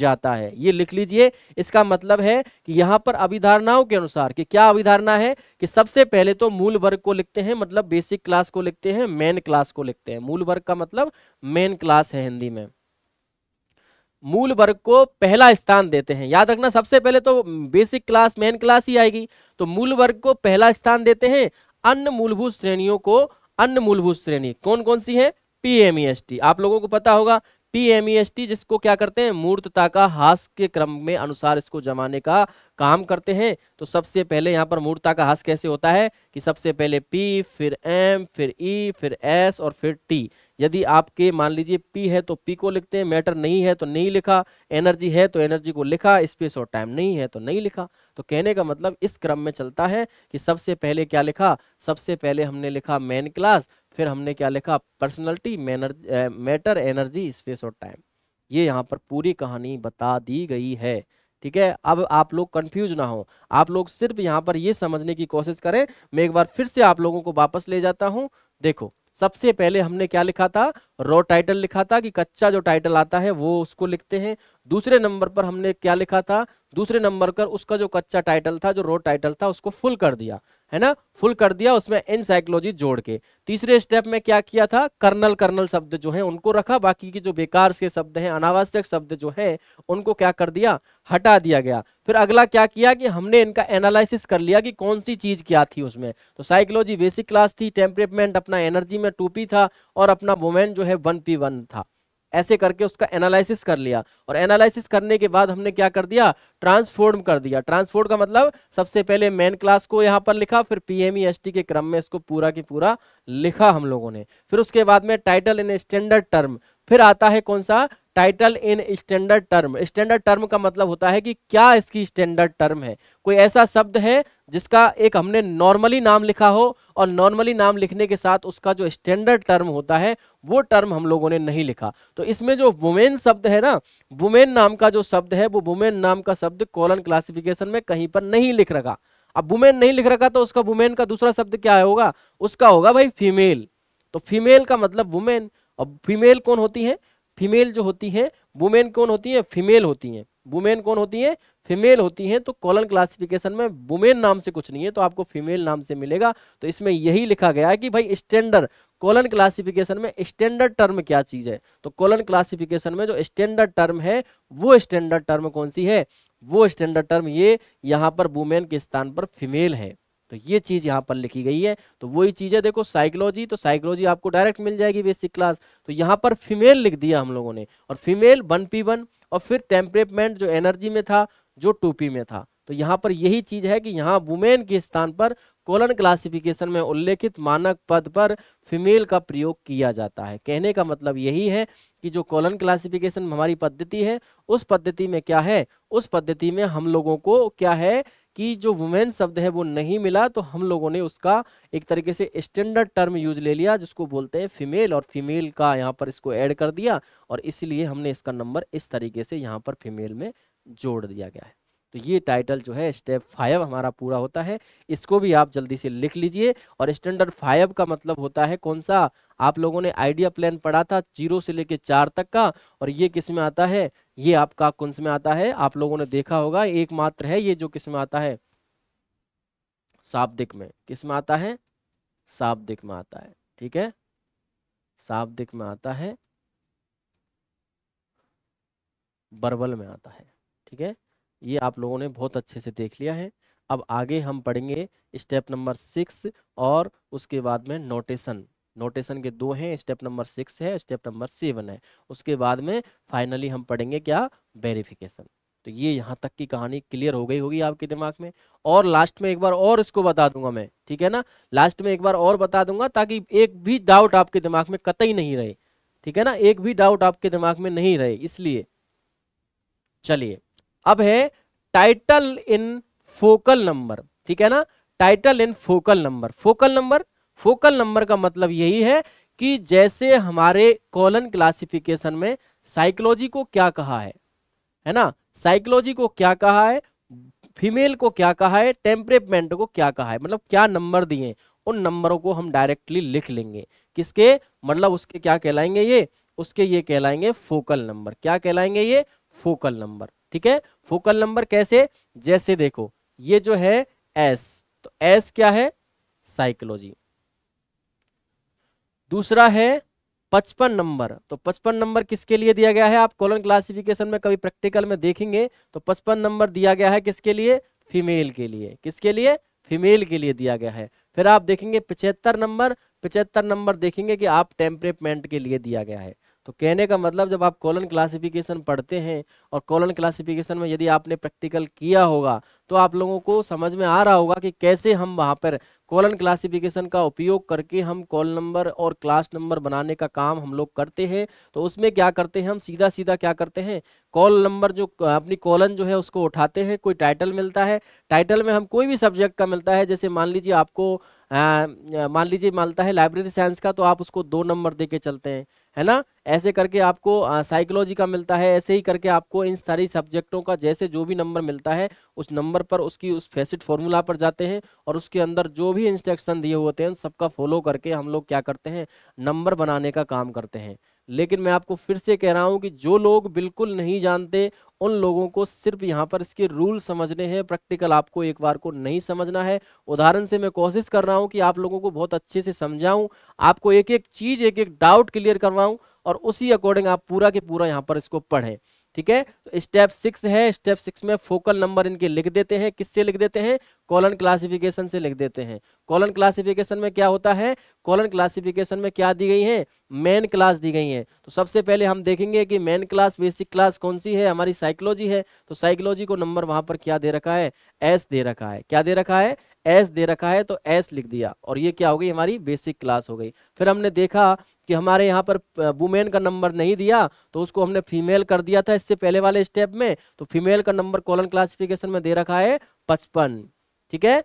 जाता है ये लिख लीजिए इसका मतलब है कि यहाँ पर अभिधारणाओं के अनुसार कि क्या अभिधारणा है कि सबसे पहले तो मूल वर्ग को लिखते हैं मतलब बेसिक क्लास को लिखते हैं मेन क्लास को लिखते हैं मूल वर्ग का मतलब मेन क्लास है हिंदी में मूल वर्ग को पहला स्थान देते हैं याद रखना सबसे पहले तो बेसिक क्लास मेन क्लास ही आएगी तो मूल वर्ग को पहला स्थान देते हैं अन्य मूलभूत श्रेणियों को अन्य मूलभूत श्रेणी कौन कौन सी है पीएमईएसटी e आप लोगों को पता होगा पीएमईएसटी e जिसको क्या करते हैं मूर्तता का हास के क्रम में अनुसार इसको जमाने का काम करते हैं तो सबसे पहले यहाँ पर मूर्तता का हास कैसे होता है कि सबसे पहले पी फिर एम फिर ई e, फिर एस और फिर टी यदि आपके मान लीजिए पी है तो पी को लिखते हैं मैटर नहीं है तो नहीं लिखा एनर्जी है तो एनर्जी को लिखा स्पेस और टाइम नहीं है तो नहीं लिखा तो कहने का मतलब इस क्रम में चलता है कि सबसे पहले क्या लिखा सबसे पहले हमने लिखा मैन क्लास फिर हमने क्या लिखा पर्सनलिटी मैटर एनर्जी स्पेस और टाइम ये यहाँ पर पूरी कहानी बता दी गई है ठीक है अब आप लोग कंफ्यूज ना हो आप लोग सिर्फ यहाँ पर ये समझने की कोशिश करें मैं एक बार फिर से आप लोगों को वापस ले जाता हूँ देखो सबसे पहले हमने क्या लिखा था रॉ टाइटल लिखा था कि कच्चा जो टाइटल आता है वो उसको लिखते हैं दूसरे नंबर पर हमने क्या लिखा था दूसरे नंबर पर उसका जो कच्चा टाइटल था जो रॉ टाइटल था उसको फुल कर दिया है ना फुल कर दिया उसमें एन साइकोलॉजी जोड़ के तीसरे स्टेप में क्या किया था कर्नल कर्नल शब्द जो है उनको रखा बाकी के जो बेकार के शब्द हैं अनावश्यक शब्द जो हैं उनको क्या कर दिया हटा दिया गया फिर अगला क्या किया कि हमने इनका एनालिसिस कर लिया कि कौन सी चीज क्या थी उसमें तो साइकोलॉजी बेसिक क्लास थी टेम्परेमेंट अपना एनर्जी में टू था और अपना वोमेन जो है वन पी वन था ऐसे करके उसका एनालिसिस कर लिया और एनालिसिस करने के बाद हमने क्या कर दिया ट्रांसफॉर्म कर दिया ट्रांसफॉर्म का मतलब सबसे पहले मेन क्लास को यहाँ पर लिखा फिर पीएमईएसटी e के क्रम में इसको पूरा की पूरा लिखा हम लोगों ने फिर उसके बाद में टाइटल इन स्टैंडर्ड टर्म फिर आता है कौन सा title in standard term standard term का मतलब होता है कि क्या इसकी स्टैंडर्ड टर्म है कोई ऐसा शब्द है जिसका एक हमने नॉर्मली नाम लिखा हो और नॉर्मली नाम लिखने के साथ उसका जो स्टैंडर्ड टर्म होता है वो टर्म हम लोगों ने नहीं लिखा तो इसमें जो वुमेन शब्द है ना वुमेन नाम का जो शब्द है वो वुमेन नाम का शब्द कॉलन क्लासिफिकेशन में कहीं पर नहीं लिख रखा अब वुमेन नहीं लिख रखा तो उसका वुमेन का दूसरा शब्द क्या होगा उसका होगा भाई फीमेल तो फीमेल का मतलब वुमेन और फीमेल कौन होती है फीमेल जो होती हैं वुमेन कौन होती हैं फीमेल होती हैं वुमेन कौन होती हैं फीमेल होती हैं तो कॉलन क्लासिफिकेशन में वुमेन नाम से कुछ नहीं है तो आपको फीमेल नाम से मिलेगा तो इसमें यही लिखा गया है कि भाई स्टैंडर्ड कॉलन क्लासिफिकेशन में स्टैंडर्ड टर्म क्या चीज है तो कॉलन क्लासिफिकेशन में जो स्टैंडर्ड टर्म है वो स्टैंडर्ड टर्म कौन सी है वो स्टैंडर्ड टर्म ये यहाँ पर वुमेन के स्थान पर फीमेल है तो ये चीज़ यहाँ पर लिखी गई है तो वही चीज़ है देखो साइकोलॉजी तो साइकोलॉजी आपको डायरेक्ट मिल जाएगी बेसिक क्लास तो यहाँ पर फीमेल लिख दिया हम लोगों ने और फीमेल वन पी वन और फिर टेम्परेमेंट जो एनर्जी में था जो टू पी में था तो यहाँ पर यही चीज़ है कि यहाँ वुमेन के स्थान पर कोलन क्लासिफिकेशन में उल्लेखित मानक पद पर फीमेल का प्रयोग किया जाता है कहने का मतलब यही है कि जो कोलन क्लासिफिकेशन हमारी पद्धति है उस पद्धति में क्या है उस पद्धति में हम लोगों को क्या है कि जो वुमेन शब्द है वो नहीं मिला तो हम लोगों ने उसका एक तरीके से स्टैंडर्ड टर्म यूज ले लिया जिसको बोलते हैं फीमेल और फीमेल का यहाँ पर इसको ऐड कर दिया और इसलिए हमने इसका नंबर इस तरीके से यहाँ पर फीमेल में जोड़ दिया गया है तो ये टाइटल जो है स्टेप फाइव हमारा पूरा होता है इसको भी आप जल्दी से लिख लीजिए और स्टैंडर्ड फाइव का मतलब होता है कौन सा आप लोगों ने आइडिया प्लान पढ़ा था जीरो से लेके चार तक का और ये किस में आता है ये आपका कौन में आता है आप लोगों ने देखा होगा एकमात्र है ये जो किस में आता है शाब्दिक में किस में आता है शाब्दिक में आता है ठीक है शाब्दिक में आता है बर्बल में आता है ठीक है ये आप लोगों ने बहुत अच्छे से देख लिया है अब आगे हम पढ़ेंगे स्टेप नंबर सिक्स और उसके बाद में नोटेशन नोटेशन के दो हैं स्टेप नंबर सिक्स है स्टेप नंबर सेवन है उसके बाद में फाइनली हम पढ़ेंगे क्या वेरिफिकेशन तो ये यहाँ तक की कहानी क्लियर हो गई होगी आपके दिमाग में और लास्ट में एक बार और इसको बता दूंगा मैं ठीक है ना लास्ट में एक बार और बता दूंगा ताकि एक भी डाउट आपके दिमाग में कतई नहीं रहे ठीक है ना एक भी डाउट आपके दिमाग में नहीं रहे इसलिए चलिए अब है टाइटल इन फोकल नंबर ठीक है ना title in focal number focal number focal number का मतलब यही है कि जैसे हमारे कॉलन क्लासिफिकेशन में साइकोलॉजी को क्या कहा है है ना साइकोलॉजी को क्या कहा है फीमेल को क्या कहा है टेम्परेमेंट को क्या कहा है मतलब क्या नंबर दिए उन नंबरों को हम डायरेक्टली लिख लेंगे किसके मतलब उसके क्या कहलाएंगे ये उसके ये कहलाएंगे फोकल नंबर क्या कहलाएंगे ये फोकल नंबर ठीक है फोकल नंबर कैसे जैसे देखो ये जो है एस तो एस क्या है साइकोलॉजी दूसरा है पचपन नंबर तो पचपन नंबर किसके लिए दिया गया है आप कॉलन क्लासिफिकेशन में कभी प्रैक्टिकल में देखेंगे तो पचपन नंबर दिया गया है किसके लिए फीमेल के लिए किसके लिए फीमेल के लिए दिया गया है फिर आप देखेंगे पिछहत्तर नंबर पिछहत्तर नंबर देखेंगे कि आप टेम्परेमेंट के लिए दिया गया है तो कहने का मतलब जब आप कॉलन क्लासिफिकेशन पढ़ते हैं और कॉलन क्लासिफिकेशन में यदि आपने प्रैक्टिकल किया होगा तो आप लोगों को समझ में आ रहा होगा कि कैसे हम वहाँ पर कॉलन क्लासिफिकेशन का उपयोग करके हम कॉल नंबर और क्लास नंबर बनाने का काम हम लोग करते हैं तो उसमें क्या करते हैं हम सीधा सीधा क्या करते हैं कॉल नंबर जो अपनी कॉलन जो है उसको उठाते हैं कोई टाइटल मिलता है टाइटल में हम कोई भी सब्जेक्ट का मिलता है जैसे मान लीजिए आपको मान लीजिए मानता है लाइब्रेरी साइंस का तो आप उसको दो नंबर दे के चलते हैं है ना ऐसे करके आपको साइकोलॉजी का मिलता है ऐसे ही करके आपको इन सारी सब्जेक्टों का जैसे जो भी नंबर मिलता है उस नंबर पर उसकी उस फेसिट फॉर्मूला पर जाते हैं और उसके अंदर जो भी इंस्ट्रक्शन दिए होते हैं उन सबका फॉलो करके हम लोग क्या करते हैं नंबर बनाने का काम करते हैं लेकिन मैं आपको फिर से कह रहा हूं कि जो लोग बिल्कुल नहीं जानते उन लोगों को सिर्फ यहाँ पर इसके रूल समझने हैं प्रैक्टिकल आपको एक बार को नहीं समझना है उदाहरण से मैं कोशिश कर रहा हूं कि आप लोगों को बहुत अच्छे से समझाऊं आपको एक एक चीज़ एक एक डाउट क्लियर करवाऊं और उसी अकॉर्डिंग आप पूरा के पूरा यहाँ पर इसको पढ़ें ठीक है तो स्टेप सिक्स है स्टेप सिक्स में फोकल नंबर इनके लिख देते हैं किससे लिख देते हैं कॉलन क्लासिफिकेशन से लिख देते हैं कॉलन क्लासिफिकेशन में क्या होता है कॉलन क्लासिफिकेशन में क्या दी गई है मेन क्लास दी गई है तो सबसे पहले हम देखेंगे कि मेन क्लास बेसिक क्लास कौन सी है हमारी साइकोलॉजी है तो साइकोलॉजी को नंबर वहां पर क्या दे रखा है एस दे रखा है क्या दे रखा है एस दे रखा है तो एस लिख दिया और ये क्या हो गई हमारी बेसिक क्लास हो गई फिर हमने देखा कि हमारे यहाँ पर वुमेन का नंबर नहीं दिया तो उसको हमने फीमेल कर दिया था इससे पहले वाले स्टेप में तो फीमेल का नंबर कॉलन क्लासिफिकेशन में दे रखा है पचपन ठीक है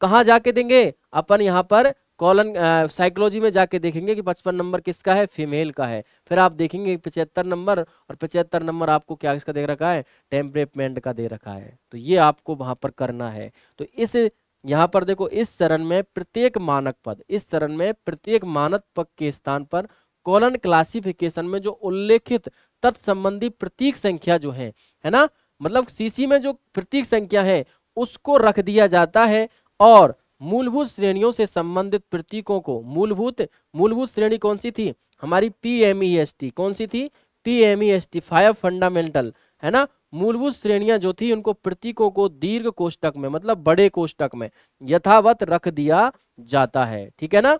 कहाँ जाके देंगे अपन यहाँ पर कॉलन साइकोलॉजी में जाके देखेंगे कि पचपन नंबर किसका है फीमेल का है फिर आप देखेंगे पचहत्तर नंबर और पचहत्तर नंबर आपको क्या इसका दे रखा है टेम्परेपमेंट का दे रखा है तो ये आपको वहाँ पर करना है तो इस यहाँ पर देखो इस चरण में प्रत्येक मानक पद इस चरण में प्रत्येक मानक पद के स्थान पर कॉलन क्लासिफिकेशन में जो उल्लेखित तत्संबंधी प्रतीक संख्या जो है है ना मतलब सीसी में जो प्रतीक संख्या है उसको रख दिया जाता है और मूलभूत श्रेणियों से संबंधित प्रतीकों को मूलभूत मूलभूत श्रेणी कौन सी थी हमारी P M E S T कौन सी थी P M E S T five fundamental है ना मूलभूत श्रेणियां जो थी उनको प्रतीकों को दीर्घ कोष्टक में मतलब बड़े कोष्टक में यथावत रख दिया जाता है ठीक है ना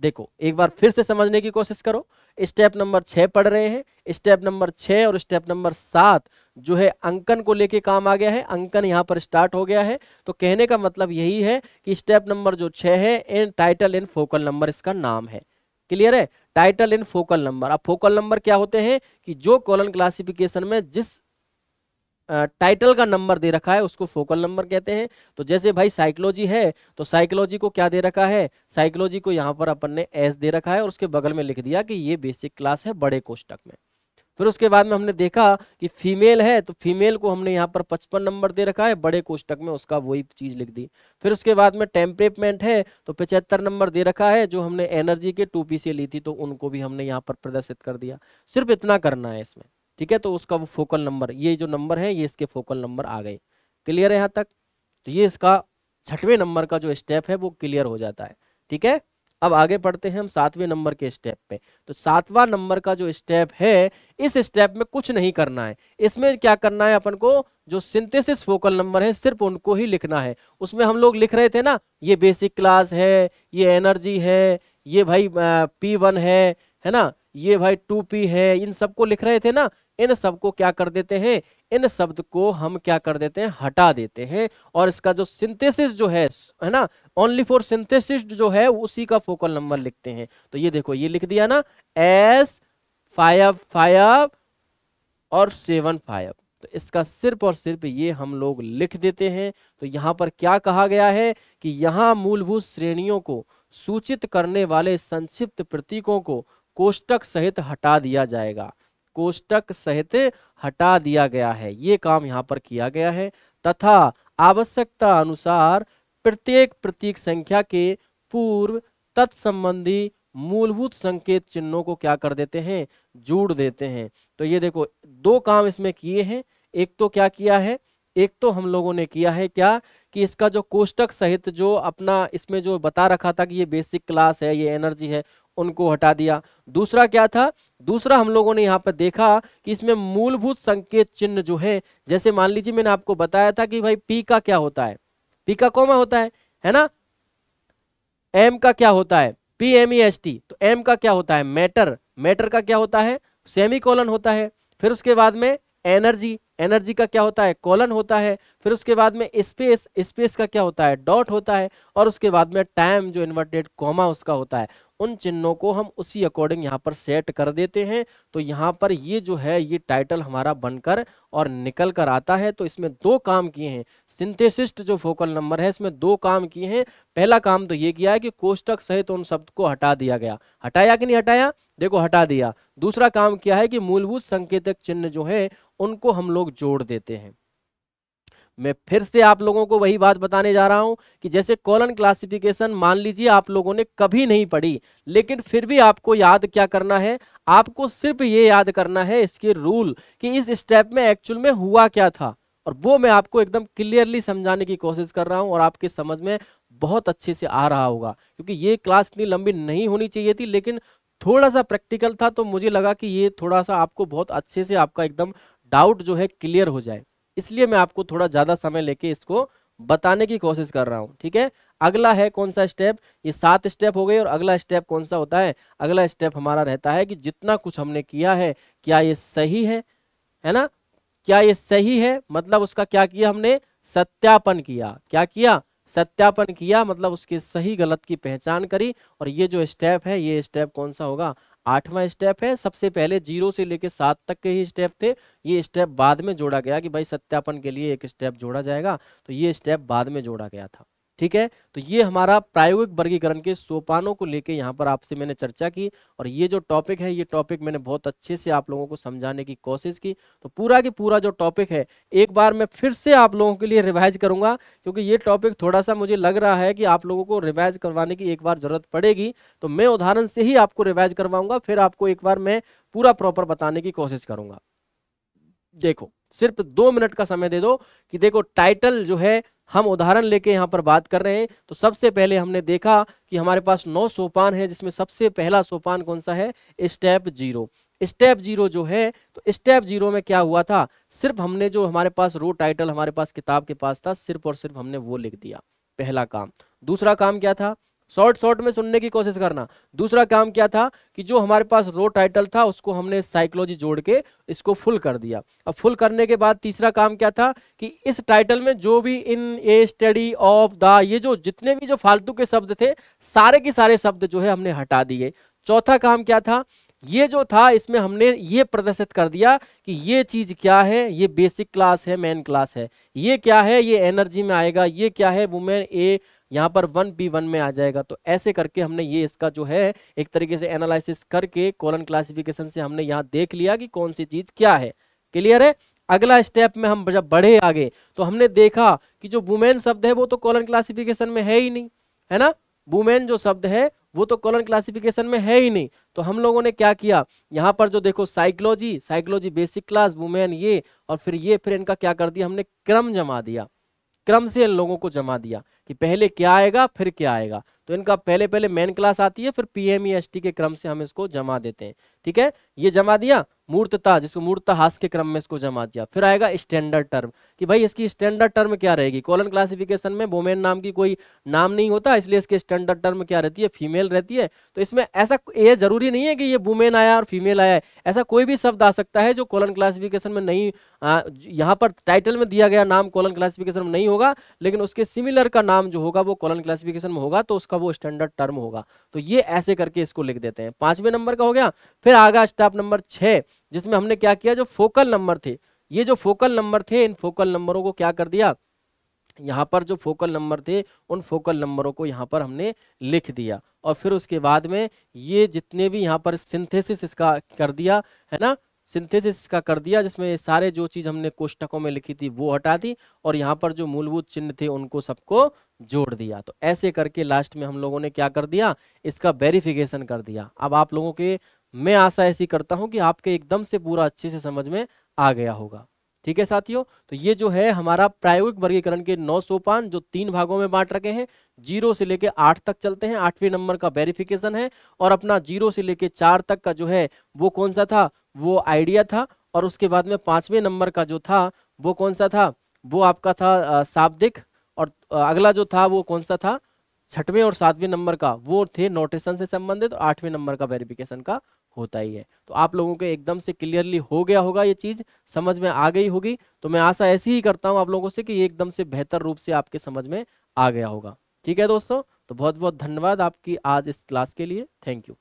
देखो एक बार फिर से समझने की कोशिश करो स्टेप नंबर छह पढ़ रहे हैं स्टेप नंबर छह और स्टेप नंबर सात जो है अंकन को लेके काम आ गया है अंकन यहाँ पर स्टार्ट हो गया है तो कहने का मतलब यही है कि स्टेप नंबर जो छः है in title in focal number इसका नाम है क्लियर है टाइटल इन फोकल नंबर अब फोकल नंबर क्या होते हैं कि जो कॉलन क्लासिफिकेशन में जिस टाइटल का नंबर दे रखा है उसको फोकल नंबर कहते हैं तो जैसे भाई साइकोलॉजी है तो साइकोलॉजी को क्या दे रखा है साइकोलॉजी को यहाँ पर अपन ने एस दे रखा है और उसके बगल में लिख दिया कि ये बेसिक क्लास है बड़े कोष्टक में फिर उसके बाद में हमने देखा कि फीमेल है तो फीमेल को हमने यहाँ पर पचपन नंबर दे रखा है बड़े कोष्टक में उसका वही चीज लिख दी फिर उसके बाद में टेम्परेमेंट है तो पचहत्तर नंबर दे रखा है जो हमने एनर्जी के टू से ली थी तो उनको भी हमने यहाँ पर प्रदर्शित कर दिया सिर्फ इतना करना है इसमें ठीक है तो उसका वो फोकल नंबर ये जो नंबर है ये इसके फोकल नंबर आ गए क्लियर है यहाँ तक तो ये इसका छठवें नंबर का जो स्टेप है वो क्लियर हो जाता है ठीक है अब आगे पढ़ते हैं हम सातवें नंबर के स्टेप पे तो सातवां नंबर का जो स्टेप है इस स्टेप में कुछ नहीं करना है इसमें क्या करना है अपन को जो सिंथेसिस फोकल नंबर है सिर्फ उनको ही लिखना है उसमें हम लोग लिख रहे थे ना ये बेसिक क्लास है ये एनर्जी है ये भाई पी वन है है ना ये भाई टू पी है इन सबको लिख रहे थे ना इन सबको क्या कर देते हैं इन शब्द को हम क्या कर देते हैं हटा देते हैं और इसका जो सिंथेसिस जो है है ना ओनली फॉर सिंथेसिस जो है उसी का फोकल नंबर लिखते हैं तो ये देखो ये लिख दिया ना एस फाइव फाइव और सेवन फाइव तो इसका सिर्फ और सिर्फ ये हम लोग लिख देते हैं तो यहाँ पर क्या कहा गया है कि यहाँ मूलभूत श्रेणियों को सूचित करने वाले संक्षिप्त प्रतीकों को कोष्टक सहित हटा दिया जाएगा कोष्टक सहित हटा दिया गया है ये काम यहाँ पर किया गया है तथा आवश्यकता अनुसार प्रत्येक प्रतीक संख्या के पूर्व तत्संबंधी मूलभूत संकेत चिन्हों को क्या कर देते हैं जोड़ देते हैं तो ये देखो दो काम इसमें किए हैं एक तो क्या किया है एक तो हम लोगों ने किया है क्या कि इसका जो कोष्टक सहित जो अपना इसमें जो बता रखा था कि ये बेसिक क्लास है ये एनर्जी है उनको हटा दिया दूसरा क्या था दूसरा हम लोगों ने यहाँ पर देखा कि इसमें मूलभूत संकेत चिन्ह जो है जैसे मान लीजिए मैंने आपको बताया था कि भाई पी का क्या होता है पी का कौमा होता है है ना एम का क्या होता है P M E S T तो एम का क्या होता है मैटर मैटर का क्या होता है सेमी कॉलन होता है फिर उसके बाद में एनर्जी एनर्जी का क्या होता है कॉलन होता है फिर उसके बाद में स्पेस स्पेस का क्या होता है डॉट होता है और उसके बाद में टाइम जो इन्वर्टेड कॉमा उसका होता है उन चिन्हों को हम उसी अकॉर्डिंग यहाँ पर सेट कर देते हैं तो यहाँ पर ये जो है ये टाइटल हमारा बनकर और निकल कर आता है तो इसमें दो काम किए हैं सिंथेसिस्ट जो फोकल नंबर है इसमें दो काम किए हैं पहला काम तो ये किया है कि कोष्टक सहित तो उन शब्द को हटा दिया गया हटाया कि नहीं हटाया देखो हटा दिया दूसरा काम किया है कि मूलभूत संकेतक चिन्ह जो है उनको हम लोग जोड़ देते हैं मैं फिर से आप लोगों को वही बात बताने जा रहा हूं कि जैसे कॉलन क्लासिफिकेशन मान लीजिए आप लोगों ने कभी नहीं पढ़ी लेकिन फिर भी आपको याद क्या करना है आपको सिर्फ ये याद करना है इसके रूल कि इस स्टेप में एक्चुअल में हुआ क्या था और वो मैं आपको एकदम क्लियरली समझाने की कोशिश कर रहा हूँ और आपके समझ में बहुत अच्छे से आ रहा होगा क्योंकि ये क्लास इतनी लंबी नहीं होनी चाहिए थी लेकिन थोड़ा सा प्रैक्टिकल था तो मुझे लगा कि ये थोड़ा सा आपको बहुत अच्छे से आपका एकदम डाउट जो है क्लियर हो जाए इसलिए मैं आपको थोड़ा ज़्यादा समय लेके इसको बताने की कोशिश कर रहा हूँ ठीक है अगला है कौन सा स्टेप ये सात स्टेप हो गए और अगला स्टेप कौन सा होता है अगला स्टेप हमारा रहता है कि जितना कुछ हमने किया है क्या ये सही है है ना क्या ये सही है मतलब उसका क्या किया हमने सत्यापन किया क्या किया सत्यापन किया मतलब उसके सही गलत की पहचान करी और ये जो स्टेप है ये स्टेप कौन सा होगा आठवां स्टेप है सबसे पहले जीरो से लेकर सात तक के ही स्टेप थे ये स्टेप बाद में जोड़ा गया कि भाई सत्यापन के लिए एक स्टेप जोड़ा जाएगा तो ये स्टेप बाद में जोड़ा गया था ठीक है तो ये हमारा प्रायोगिक वर्गीकरण के सोपानों को लेके यहाँ पर आपसे मैंने चर्चा की और ये जो टॉपिक है ये टॉपिक मैंने बहुत अच्छे से आप लोगों को समझाने की कोशिश की तो पूरा की पूरा जो टॉपिक है एक बार मैं फिर से आप लोगों के लिए रिवाइज करूंगा क्योंकि ये टॉपिक थोड़ा सा मुझे लग रहा है कि आप लोगों को रिवाइज करवाने की एक बार जरूरत पड़ेगी तो मैं उदाहरण से ही आपको रिवाइज करवाऊंगा फिर आपको एक बार मैं पूरा प्रॉपर बताने की कोशिश करूंगा देखो सिर्फ दो मिनट का समय दे दो कि देखो टाइटल जो है हम उदाहरण लेके यहाँ पर बात कर रहे हैं तो सबसे पहले हमने देखा कि हमारे पास नौ सोपान है जिसमें सबसे पहला सोपान कौन सा है स्टेप जीरो स्टेप जीरो जो है तो स्टेप जीरो में क्या हुआ था सिर्फ हमने जो हमारे पास रो टाइटल हमारे पास किताब के पास था सिर्फ और सिर्फ हमने वो लिख दिया पहला काम दूसरा काम क्या था शॉर्ट शॉर्ट में सुनने की कोशिश करना दूसरा काम क्या था कि जो हमारे पास रो टाइटल था उसको हमने साइकोलॉजी जोड़ के इसको फुल कर दिया अब फुल करने के बाद तीसरा काम क्या था कि इस टाइटल में जो भी in a study of the ये जो जितने भी जो फालतू के शब्द थे सारे के सारे शब्द जो है हमने हटा दिए चौथा काम क्या था ये जो था इसमें हमने ये प्रदर्शित कर दिया कि ये चीज़ क्या है ये बेसिक क्लास है मेन क्लास है ये क्या है ये एनर्जी में आएगा ये क्या है वुमेन ए यहाँ पर वन बी वन में आ जाएगा तो ऐसे करके हमने ये इसका जो है एक तरीके से एनालिसिस करके कॉलन क्लासिफिकेशन से हमने यहाँ देख लिया कि कौन सी चीज क्या है क्लियर है अगला स्टेप में हम जब बढ़े आगे तो हमने देखा कि जो वुमेन शब्द है वो तो कॉलन क्लासिफिकेशन में है ही नहीं है ना वुमेन जो शब्द है वो तो कॉलन क्लासिफिकेशन में है ही नहीं तो हम लोगों ने क्या किया यहाँ पर जो देखो psychology psychology basic class women ये और फिर ये फिर इनका क्या कर दिया हमने क्रम जमा दिया क्रम से इन लोगों को जमा दिया कि पहले क्या आएगा फिर क्या आएगा तो इनका पहले पहले मेन क्लास आती है फिर पीएमईएसटी e के क्रम से हम इसको जमा देते हैं ठीक है ये जमा दिया मूर्तता जिसको मूर्तता हास के क्रम में इसको जमा दिया फिर आएगा स्टैंडर्ड टर्म कि भाई इसकी स्टैंडर्ड टर्म क्या रहेगी कॉलन क्लासिफिकेशन में वोमेन नाम की कोई नाम नहीं होता इसलिए इसके स्टैंडर्ड टर्म क्या रहती है फीमेल रहती है तो इसमें ऐसा ये जरूरी नहीं है कि ये वुमेन आया और फीमेल आया है ऐसा कोई भी शब्द आ सकता है जो कॉलन क्लासिफिकेशन में नहीं यहाँ पर टाइटल में दिया गया नाम कॉलन क्लासिफिकेशन में नहीं होगा लेकिन उसके सिमिलर का नाम जो होगा वो कॉलन क्लासिफिकेशन में होगा तो उसका वो स्टैंडर्ड टर्म होगा तो ये ऐसे करके इसको लिख देते हैं पांचवें नंबर का हो गया फिर आगा स्टाफ नंबर छः जिसमें हमने क्या किया जो फोकल नंबर थे ये जो फोकल नंबर थे इन फोकल नंबरों को क्या कर दिया यहाँ पर जो फोकल नंबर थे उन फोकल नंबरों को यहाँ पर हमने लिख दिया और फिर उसके बाद में ये जितने भी यहाँ पर सिंथेसिस इसका कर दिया है ना सिंथेसिस का कर दिया जिसमें सारे जो चीज़ हमने कोष्टकों में लिखी थी वो हटा दी और यहाँ पर जो मूलभूत चिन्ह थे उनको सबको जोड़ दिया तो ऐसे करके लास्ट में हम लोगों ने क्या कर दिया इसका वेरिफिकेशन कर दिया अब आप लोगों के मैं आशा ऐसी करता हूं कि आपके एकदम से पूरा अच्छे से समझ में आ गया होगा ठीक है साथियों तो ये जो है हमारा प्रायोगिक वर्गीकरण के नौ सोपान जो तीन भागों में बांट रखे हैं जीरो से लेके आठ तक चलते हैं आठवें नंबर का वेरिफिकेशन है और अपना जीरो से लेके चार तक का जो है वो कौन सा था वो आइडिया था और उसके बाद में पांचवें नंबर का जो था वो कौन सा था वो आपका था शाब्दिक और अगला जो था वो कौन सा था छठवें और सातवें नंबर का वो थे नोटेशन से संबंधित और आठवें नंबर का वेरिफिकेशन का होता ही है तो आप लोगों के एकदम से क्लियरली हो गया होगा ये चीज़ समझ में आ गई होगी तो मैं आशा ऐसी ही करता हूँ आप लोगों से कि ये एकदम से बेहतर रूप से आपके समझ में आ गया होगा ठीक है दोस्तों तो बहुत बहुत धन्यवाद आपकी आज इस क्लास के लिए थैंक यू